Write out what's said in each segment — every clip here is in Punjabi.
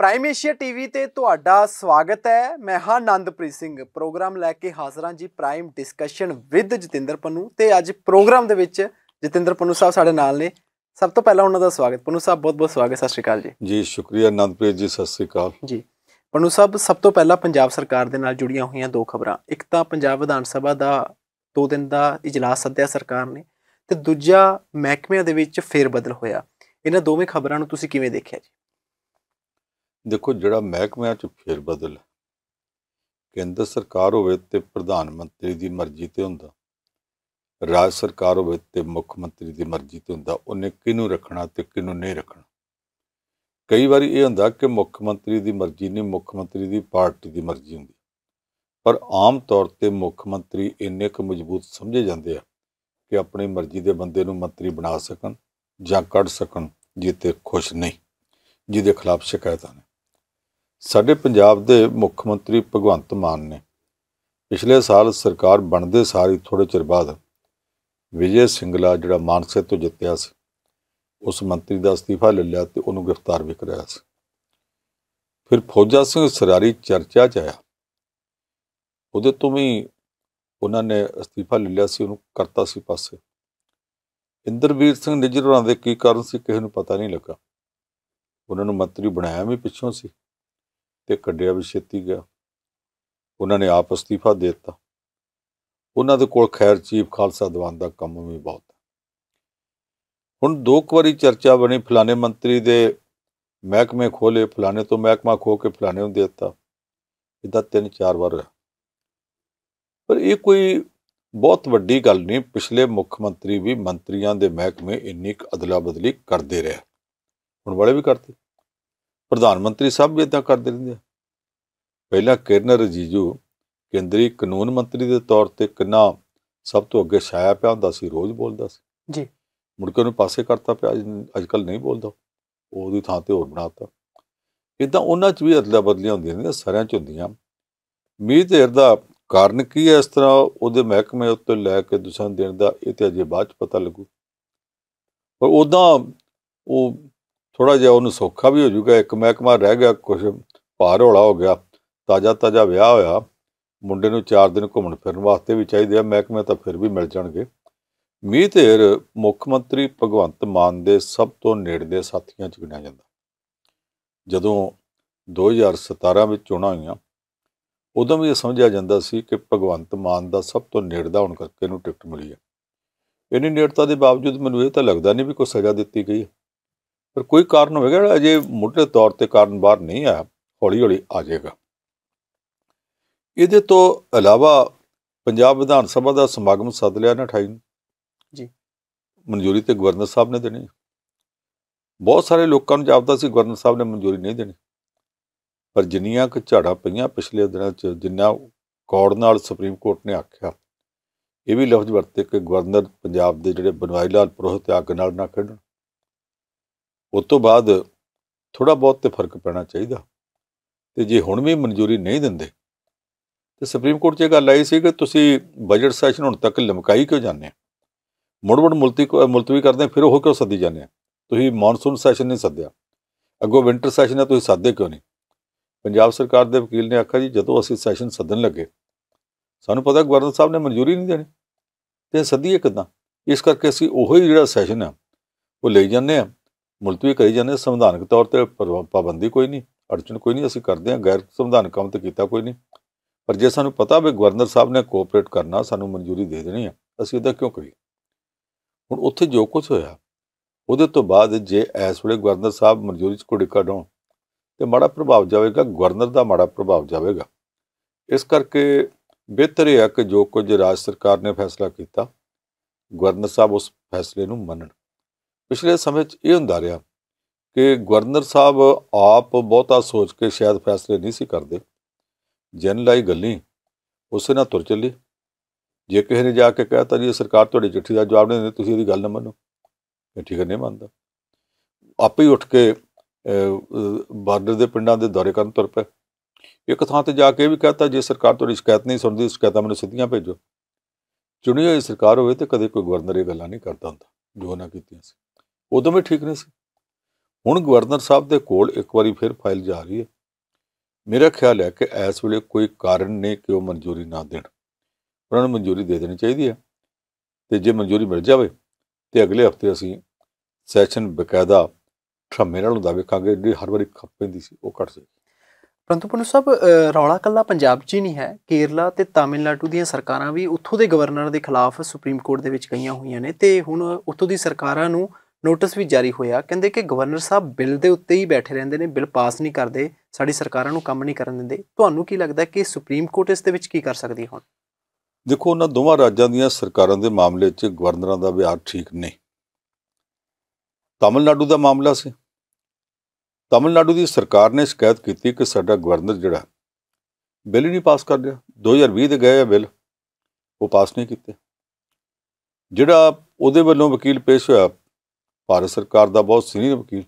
ਪ੍ਰਾਈਮ ਏਸ਼ੀਆ ਟੀਵੀ ਤੇ ਤੁਹਾਡਾ ਸਵਾਗਤ ਹੈ ਮੈਂ ਹਾਂ ਆਨੰਦਪ੍ਰੀਤ ਸਿੰਘ ਪ੍ਰੋਗਰਾਮ ਲੈ ਕੇ ਹਾਜ਼ਰ ਹਾਂ ਜੀ prime discussion with Jatinder Pannu ਤੇ ਅੱਜ ਪ੍ਰੋਗਰਾਮ ਦੇ ਵਿੱਚ ਜਤਿੰਦਰ ਪੰਨੂ ਸਾਹਿਬ ਸਾਡੇ ਨਾਲ ਨੇ ਸਭ ਤੋਂ ਪਹਿਲਾਂ ਉਹਨਾਂ ਦਾ ਸਵਾਗਤ ਪੰਨੂ ਸਾਹਿਬ ਬਹੁਤ-ਬਹੁਤ ਸਵਾਗਤ ਸਤਿ ਸ਼੍ਰੀ ਅਕਾਲ ਜੀ ਜੀ ਸ਼ੁਕਰੀਆ ਆਨੰਦਪ੍ਰੀਤ ਜੀ ਸਤਿ ਸ਼੍ਰੀ ਅਕਾਲ ਜੀ ਪੰਨੂ ਸਾਹਿਬ ਸਭ ਤੋਂ ਪਹਿਲਾਂ ਪੰਜਾਬ ਸਰਕਾਰ ਦੇ ਨਾਲ ਜੁੜੀਆਂ ਹੋਈਆਂ ਦੋ ਖਬਰਾਂ ਇੱਕ ਤਾਂ ਪੰਜਾਬ ਵਿਧਾਨ ਸਭਾ ਦਾ 2 ਦਿਨ ਦਾ ਇਜਲਾਸ ਸੱਦਿਆ ਸਰਕਾਰ ਨੇ ਤੇ ਦੂਜਾ ਮਹਿਕਮਿਆਂ ਦੇ ਵਿੱਚ ਫੇਰ ਬਦਲ ਹੋਇਆ ਇਹਨਾਂ ਦੋਵੇਂ ਖਬਰਾਂ ਨੂੰ ਤੁਸੀਂ ਕਿਵੇਂ ਦੇਖਿਆ ਜੀ ਦੇਖੋ ਜਿਹੜਾ ਮਹਿਕਮਿਆਂ 'ਚ ਫੇਰ ਬਦਲ ਕੇਂਦਰ ਸਰਕਾਰ ਹੋਵੇ ਤੇ ਪ੍ਰਧਾਨ ਮੰਤਰੀ ਦੀ ਮਰਜ਼ੀ ਤੇ ਹੁੰਦਾ ਰਾਜ ਸਰਕਾਰ ਹੋਵੇ ਤੇ ਮੁੱਖ ਮੰਤਰੀ ਦੀ ਮਰਜ਼ੀ ਤੇ ਹੁੰਦਾ ਉਹਨੇ ਕਿਹਨੂੰ ਰੱਖਣਾ ਤੇ ਕਿਹਨੂੰ ਨਹੀਂ ਰੱਖਣਾ ਕਈ ਵਾਰੀ ਇਹ ਹੁੰਦਾ ਕਿ ਮੁੱਖ ਮੰਤਰੀ ਦੀ ਮਰਜ਼ੀ ਨਹੀਂ ਮੁੱਖ ਮੰਤਰੀ ਦੀ ਪਾਰਟੀ ਦੀ ਮਰਜ਼ੀ ਹੁੰਦੀ ਪਰ ਆਮ ਤੌਰ ਤੇ ਮੁੱਖ ਮੰਤਰੀ ਇੰਨੇ ਕੁ ਮਜ਼ਬੂਤ ਸਮਝੇ ਜਾਂਦੇ ਆ ਕਿ ਆਪਣੀ ਮਰਜ਼ੀ ਦੇ ਬੰਦੇ ਨੂੰ ਮੰਤਰੀ ਬਣਾ ਸਕਣ ਜਾਂ ਕੱਢ ਸਕਣ ਜਿੱਤੇ ਖੁਸ਼ ਨਹੀਂ ਜਿਹਦੇ ਖਿਲਾਫ ਸ਼ਿਕਾਇਤਾਂ ਨੇ ਸਾਡੇ ਪੰਜਾਬ ਦੇ ਮੁੱਖ ਮੰਤਰੀ ਭਗਵੰਤ ਮਾਨ ਨੇ ਪਿਛਲੇ ਸਾਲ ਸਰਕਾਰ ਬਣਦੇ ਸਾਰ ਹੀ ਥੋੜੇ ਚਿਰ ਬਾਅਦ ਵਿਜੇ ਸਿੰਗਲਾ ਜਿਹੜਾ ਮਾਨਸੇ ਤੋਂ ਜਿੱਤਿਆ ਸੀ ਉਸ ਮੰਤਰੀ ਦਾ ਅਸਤੀਫਾ ਲੈ ਲਿਆ ਤੇ ਉਹਨੂੰ ਗ੍ਰਿਫਤਾਰ ਵੀ ਕਰਾਇਆ ਸੀ ਫਿਰ ਫੌਜਾ ਸਿੰਘ ਸਰਾਰੀ ਚਰਚਾ ਚ ਆਇਆ ਉਹਦੇ ਤੋਂ ਵੀ ਉਹਨਾਂ ਨੇ ਅਸਤੀਫਾ ਲੈ ਲਿਆ ਸੀ ਉਹਨੂੰ ਕਰਤਾ ਸੀ ਪਾਸੇ ਇੰਦਰਵੀਰ ਸਿੰਘ ਨਿਜਰ ਹੋਰਾਂ ਦੇ ਕੀ ਕਾਰਨ ਸੀ ਕਿਸੇ ਨੂੰ ਪਤਾ ਨਹੀਂ ਲੱਗਾ ਉਹਨਾਂ ਨੂੰ ਮੰਤਰੀ ਬਣਾਇਆ ਵੀ ਪਿੱਛੋਂ ਸੀ ਤੇ ਕੱਢਿਆ ਵੀ ਛੇਤੀ ਗਿਆ ਉਹਨਾਂ ਨੇ ਆਪ ਅਸਤੀਫਾ ਦੇ ਦਿੱਤਾ ਉਹਨਾਂ ਦੇ ਕੋਲ ਖੈਰ ਚੀਫ ਖਾਲਸਾ ਦੀਵਾਨ ਦਾ ਕੰਮ ਵੀ ਬਹੁਤ ਹੁਣ ਦੋ ਕੁ ਵਾਰੀ ਚਰਚਾ ਬਣੀ ਫਲਾਣੇ ਮੰਤਰੀ ਦੇ ਮਹਿਕਮੇ ਖੋਲੇ ਫਲਾਣੇ ਤੋਂ ਮਹਿਕਮਾ ਖੋ ਕੇ ਫਲਾਣੇ ਨੂੰ ਦੇ ਦਿੱਤਾ ਇਦਾਂ ਤਿੰਨ ਚਾਰ ਵਾਰ ਪਰ ਇਹ ਕੋਈ ਬਹੁਤ ਵੱਡੀ ਗੱਲ ਨਹੀਂ ਪਿਛਲੇ ਮੁੱਖ ਮੰਤਰੀ ਵੀ ਮੰਤਰੀਆਂ ਦੇ ਮਹਿਕਮੇ ਇੰਨੀ ਅਦਲਾ ਬਦਲੀ ਕਰਦੇ ਰਹੇ ਹੁਣ ਵਾਲੇ ਵੀ ਕਰਦੇ ਪ੍ਰਧਾਨ ਮੰਤਰੀ ਸਾਹਿਬ ਵੀ ਇਦਾਂ ਕਰਦੇ ਰਹਿੰਦੇ ਆ ਪਹਿਲਾਂ ਕਿਰਨ ਰਜੀਜੂ ਕੇਂਦਰੀ ਕਾਨੂੰਨ ਮੰਤਰੀ ਦੇ ਤੌਰ ਤੇ ਕਿੰਨਾ ਸਭ ਤੋਂ ਅੱਗੇ ਛਾਇਆ ਪਿਆ ਹੁੰਦਾ ਸੀ ਰੋਜ਼ ਬੋਲਦਾ ਸੀ ਜੀ ਮੁੜ ਕੇ ਉਹਨੂੰ ਪਾਸੇ ਕਰਤਾ ਪਿਆ ਅੱਜ ਕੱਲ ਨਹੀਂ ਬੋਲਦਾ ਉਹਦੀ ਥਾਂ ਤੇ ਹੋਰ ਬਣਾਤਾ ਇਦਾਂ ਉਹਨਾਂ 'ਚ ਵੀ ਅਦਲਾ ਬਦਲੀਆਂ ਹੁੰਦੀਆਂ ਨੇ ਸਾਰਿਆਂ 'ਚ ਹੁੰਦੀਆਂ ਮੀਂਹ ਧੇਰ ਦਾ ਕਾਰਨ ਕੀ ਹੈ ਇਸ ਤਰ੍ਹਾਂ ਉਹਦੇ ਮਹਿਕਮੇ ਉੱਤੇ ਲੈ ਕੇ ਦੁਸ਼ਮਣ ਦੇਣ ਦਾ ਇਹ ਤੇ ਅਜੇ ਬਾਅਦ 'ਚ ਪਤਾ ਲੱਗੂ ਪਰ ਉਦਾਂ ਉਹ ਥੋੜਾ ਜਿਹਾ ਉਹਨੂੰ ਸੌਖਾ ਵੀ ਹੋ ਜਾਊਗਾ ਇੱਕ ਮਹਿਕਮਾ ਰਹਿ ਗਿਆ ਕੁਝ ਭਾਰ ਹੋਲਾ ਹੋ ਗਿਆ ਤਾਜ਼ਾ ਤਾਜ਼ਾ ਵਿਆਹ ਹੋਇਆ ਮੁੰਡੇ ਨੂੰ 4 ਦਿਨ ਘੁੰਮਣ ਫਿਰਨ ਵਾਸਤੇ ਵੀ ਚਾਹੀਦੇ ਆ ਮਹਿਕਮੇ ਤਾਂ ਫਿਰ ਵੀ ਮਿਲ ਜਾਣਗੇ ਮੀਤ ਏਰ ਮੁੱਖ ਮੰਤਰੀ ਭਗਵੰਤ ਮਾਨ ਦੇ ਸਭ ਤੋਂ ਨੇੜਲੇ ਸਾਥੀਆਂ ਚ ਗਿਣਿਆ ਜਾਂਦਾ ਜਦੋਂ 2017 ਵਿੱਚ ਚੋਣਾਂ ਹੋਈਆਂ ਉਦੋਂ ਵੀ ਇਹ ਸਮਝਿਆ ਜਾਂਦਾ ਸੀ ਕਿ ਭਗਵੰਤ ਮਾਨ ਦਾ ਸਭ ਤੋਂ ਨੇੜਦਾ ਹੋਣ ਕਰਕੇ ਇਹਨੂੰ ਟਿਕਟ ਮਿਲੀ ਹੈ ਇਨੀ ਨੇੜਤਾ ਦੇ ਬਾਵਜੂਦ ਮੈਨੂੰ ਇਹ ਤਾਂ ਲੱਗਦਾ ਨਹੀਂ ਵੀ ਕੋਈ ਸਜ਼ਾ ਦਿੱਤੀ ਗਈ ਹੈ ਪਰ ਕੋਈ ਕਾਰਨ ਹੋਵੇਗਾ ਅਜੇ ਮੋਟੇ ਤੌਰ ਤੇ ਕਾਰਨ ਬਾਹਰ ਨਹੀਂ ਆਇਆ ਹੌਲੀ ਹੌਲੀ ਆ ਜਾਏਗਾ ਇਹਦੇ ਤੋਂ ਇਲਾਵਾ ਪੰਜਾਬ ਵਿਧਾਨ ਸਭਾ ਦਾ ਸਮਾਗਮ ਸੱਦ ਲਿਆ ਨਾ 28 ਨੂੰ ਜੀ ਮਨਜ਼ੂਰੀ ਤੇ ਗਵਰਨਰ ਸਾਹਿਬ ਨੇ ਦੇਣੀ ਬਹੁਤ ਸਾਰੇ ਲੋਕਾਂ ਨੂੰ ਜਾਪਦਾ ਸੀ ਗਵਰਨਰ ਸਾਹਿਬ ਨੇ ਮਨਜ਼ੂਰੀ ਨਹੀਂ ਦੇਣੀ ਪਰ ਜਿੰਨੀਆਂ ਕਿ ਝਾੜਾ ਪਈਆਂ ਪਿਛਲੇ ਦਿਨਾਂ 'ਚ ਜਿੰਨਾ ਕੌੜ ਨਾਲ ਸੁਪਰੀਮ ਕੋਰਟ ਨੇ ਆਖਿਆ ਇਹ ਵੀ ਲਫ਼ਜ਼ ਵਰਤੇ ਕਿ ਗਵਰਨਰ ਪੰਜਾਬ ਦੇ ਜਿਹੜੇ ਬਨਵਾਈ ਲਾਲ ਪ੍ਰੋਹਤ ਆਗ ਨਾਲ ਨਾ ਖੇਡਣ ਉਸ ਤੋਂ ਬਾਅਦ ਥੋੜਾ ਬਹੁਤ ਤੇ ਫਰਕ ਪੈਣਾ ਚਾਹੀਦਾ ਤੇ ਜੇ ਹੁਣ ਵੀ ਮਨਜ਼ੂਰੀ ਨਹੀਂ ਦਿੰਦੇ ਤੇ ਸੁਪਰੀਮ ਕੋਰਟ 'ਚ ਇਹ ਗੱਲ ਆਈ ਸੀ ਕਿ ਤੁਸੀਂ ਬਜਟ ਸੈਸ਼ਨ ਹੁਣ ਤੱਕ ਲਮਕਾਈ ਕਿਉਂ ਜਾਂਦੇ ਮੁੜ ਮੁੜ ਮੁਲਤੀ ਮੁਲਤਵੀ ਕਰਦੇ ਫਿਰ ਉਹ ਕਿਉਂ ਸੱਦੀ ਜਾਂਦੇ ਤੁਸੀਂ ਮੌਨਸੂਨ ਸੈਸ਼ਨ ਨਹੀਂ ਸੱਦਿਆ ਅੱਗੋਂ ਵਿੰਟਰ ਸੈਸ਼ਨ ਹੈ ਤੁਸੀਂ ਸੱਦੇ ਕਿਉਂ ਨਹੀਂ ਪੰਜਾਬ ਸਰਕਾਰ ਦੇ ਵਕੀਲ ਨੇ ਆਖਿਆ ਜੀ ਜਦੋਂ ਅਸੀਂ ਸੈਸ਼ਨ ਸੱਦਣ ਲੱਗੇ ਸਾਨੂੰ ਪਤਾ ਗਵਰਨਰ ਸਾਹਿਬ ਨੇ ਮਨਜ਼ੂਰੀ ਨਹੀਂ ਦੇਣੀ ਤੇ ਸੱਦੀਏ ਕਿਦਾਂ ਇਸ ਕਰਕੇ ਅਸੀਂ ਹੀ ਜਿਹੜਾ ਸੈਸ਼ਨ ਆ ਉਹ ਲਈ ਜਾਂਦੇ ਆ ਮੁਲਤਵੀ ਕਰੀ ਜਾਂਦੇ ਸੰਵਿਧਾਨਕ ਤੌਰ ਤੇ ਪਾਬੰਦੀ ਕੋਈ ਨਹੀਂ ਅੜਚਣ ਕੋਈ ਨਹੀਂ ਅਸੀਂ ਕਰਦੇ ਆ ਗੈਰ ਸੰਵਿਧਾਨਕ ਕੰਮ ਤੇ ਕੀਤਾ ਕੋਈ ਨਹੀਂ ਪਰ ਜੇ ਸਾਨੂੰ ਪਤਾ ਵੀ ਗਵਰਨਰ ਸਾਹਿਬ ਨੇ ਕੋਆਪਰੇਟ ਕਰਨਾ ਸਾਨੂੰ ਮਨਜ਼ੂਰੀ ਦੇ ਦੇਣੀ ਆ ਅਸੀਂ ਉਹਦਾ ਕਿਉਂ ਕਰੀਏ ਹੁਣ ਉੱਥੇ ਜੋ ਕੁਝ ਹੋਇਆ ਉਹਦੇ ਤੋਂ ਬਾਅਦ ਜੇ ਇਸ ਵੇਲੇ ਗਵਰਨਰ ਸਾਹਿਬ ਮਨਜ਼ੂਰੀ ਚ ਕੁੜਿਕਾ ਡੋਂ ਤੇ ਮਾੜਾ ਪ੍ਰਭਾਵ ਜਾਵੇਗਾ ਗਵਰਨਰ ਦਾ ਮਾੜਾ ਪ੍ਰਭਾਵ ਜਾਵੇਗਾ ਇਸ ਕਰਕੇ ਬਿਹਤਰ ਹੈ ਕਿ ਜੋ ਕੁਝ ਰਾਜ ਸਰਕਾਰ ਨੇ ਫੈਸਲਾ ਕੀਤਾ ਗਵਰਨਰ ਸਾਹਿਬ ਉਸ ਫੈਸਲੇ ਨੂੰ ਮੰਨਣ ਪਿਛਲੇ ਸਮੇਂ 'ਚ ਇਹ ਹੁੰਦਾ ਰਿਹਾ ਕਿ ਗਵਰਨਰ ਸਾਹਿਬ ਆਪ ਬਹੁਤਾ ਸੋਚ ਕੇ ਸ਼ਾਇਦ ਫੈਸਲੇ ਨਹੀਂ ਸੀ ਕਰਦੇ ਜਨਲਾਈ ਗੱਲੀ ਉਸੇ ਨਾਲ ਤੁਰ ਚੱਲੀ ਜੇ ਕਿਸੇ ਨੇ ਜਾ ਕੇ ਕਹਤਾ ਜੀ ਸਰਕਾਰ ਤੁਹਾਡੀ ਚਿੱਠੀ ਦਾ ਜਵਾਬ ਨਹੀਂ ਦਿੰਦੀ ਤੁਸੀਂ ਉਹਦੀ ਗੱਲ ਨਾ ਮੰਨੋ ਇਹ ਠੀਕ ਨਹੀਂ ਮੰਨਦਾ ਆਪੇ ਹੀ ਉੱਠ ਕੇ ਬਾਰਡਰ ਦੇ ਪਿੰਡਾਂ ਦੇ ਦੌਰੇ ਕਰਨ ਤੁਰ ਪਏ ਇੱਕ ਥਾਂ ਤੇ ਜਾ ਕੇ ਵੀ ਕਹਤਾ ਜੇ ਸਰਕਾਰ ਤੁਹਾਡੀ ਸ਼ਿਕਾਇਤ ਨਹੀਂ ਸੁਣਦੀ ਸ਼ਿਕਾਇਤਾਂ ਮੈਨੂੰ ਸਿੱਧੀਆਂ ਭੇਜੋ ਚੁਣੀ ਹੋਈ ਸਰਕਾਰ ਹੋਵੇ ਤੇ ਕਦੇ ਕੋਈ ਗਵਰਨਰ ਇਹ ਗੱਲਾਂ ਨਹੀਂ ਕਰਦਾ ਹੁੰਦਾ ਜੋ ਨਾ ਕੀਤੀਆਂ ਸੀ ਉਦੋਂ ਵੀ ਠੀਕ ਨਹੀਂ ਸੀ ਹੁਣ ਗਵਰਨਰ ਸਾਹਿਬ ਦੇ ਕੋਲ ਇੱਕ ਵਾਰੀ ਫਿਰ ਫਾਈਲ ਜਾ ਰਹੀ ਹੈ ਮੇਰਾ ਖਿਆਲ ਹੈ ਕਿ ਇਸ ਵੇਲੇ ਕੋਈ ਕਾਰਨ ਨਹੀਂ ਕਿ ਉਹ ਮਨਜ਼ੂਰੀ ਨਾ ਦੇਣ ਉਹਨਾਂ ਨੂੰ ਮਨਜ਼ੂਰੀ ਦੇ ਦੇਣੀ ਚਾਹੀਦੀ ਹੈ ਤੇ ਜੇ ਮਨਜ਼ੂਰੀ ਮਿਲ ਜਾਵੇ ਤੇ ਅਗਲੇ ਹਫਤੇ ਅਸੀਂ ਸੈਸ਼ਨ ਬਕਾਇਦਾ ਠਰਮੇ ਨਾਲ ਹੁੰਦਾ ਵੇਖਾਂਗੇ ਜਿਹੜੀ ਹਰ ਵਾਰੀ ਖੱਪੈਂਦੀ ਸੀ ਉਹ ਕੱਟ ਜਾਏ ਪਰੰਤੂ ਪੁਨੂ ਸਾਹਿਬ ਰੌਲਾ ਕੱਲਾ ਪੰਜਾਬ 'ਚ ਹੀ ਨਹੀਂ ਹੈ ਕੇਰਲਾ ਤੇ ਤਾਮਿਲਨਾਡੂ ਦੀਆਂ ਸਰਕਾਰਾਂ ਵੀ ਉੱਥੋਂ ਦੇ ਗਵਰਨਰ ਦੇ ਖਿਲਾਫ ਸੁਪਰੀਮ ਕੋਰਟ ਦੇ ਵਿੱਚ ਗਈਆਂ ਹੋਈਆਂ ਨੇ ਤੇ ਹੁਣ ਉੱਥੋਂ ਦੀ ਸਰਕਾਰਾਂ ਨੂੰ ਨੋਟਿਸ ਵੀ ਜਾਰੀ ਹੋਇਆ ਕਹਿੰਦੇ ਕਿ ਗਵਰਨਰ ਸਾਹਿਬ ਬਿੱਲ ਦੇ ਉੱਤੇ ਹੀ ਬੈਠੇ ਰਹਿੰਦੇ ਨੇ ਬਿੱਲ ਪਾਸ ਨਹੀਂ ਕਰਦੇ ਸਾਡੀ ਸਰਕਾਰਾਂ ਨੂੰ ਕੰਮ ਨਹੀਂ ਕਰਨ ਦਿੰਦੇ ਤੁਹਾਨੂੰ ਕੀ ਲੱਗਦਾ ਕਿ ਸੁਪਰੀਮ ਕੋਰਟ ਇਸ ਦੇ ਵਿੱਚ ਕੀ ਕਰ ਸਕਦੀ ਹੁਣ ਦੇਖੋ ਉਹਨਾਂ ਦੋਵਾਂ ਰਾਜਾਂ ਦੀਆਂ ਸਰਕਾਰਾਂ ਦੇ ਮਾਮਲੇ 'ਚ ਗਵਰਨਰਾਂ ਦਾ ਵਿਹਾਰ ਠੀਕ ਨਹੀਂ ਤਾਮਿਲਨਾਡੂ ਦਾ ਮਾਮਲਾ ਸੀ ਤਾਮਿਲਨਾਡੂ ਦੀ ਸਰਕਾਰ ਨੇ ਸ਼ਿਕਾਇਤ ਕੀਤੀ ਕਿ ਸਾਡਾ ਗਵਰਨਰ ਜਿਹੜਾ ਬਿੱਲ ਨਹੀਂ ਪਾਸ ਕਰ ਰਿਹਾ 2020 ਦੇ ਗਏ ਆ ਬਿੱਲ ਉਹ ਪਾਸ ਨਹੀਂ ਕੀਤੇ ਜਿਹੜਾ ਉਹਦੇ ਵੱਲੋਂ ਵਕੀਲ ਪੇਸ਼ ਹੋਇਆ ਭਾਰਤ ਸਰਕਾਰ ਦਾ ਬਹੁਤ ਸੀਨੀਅਰ ਵਕੀਲ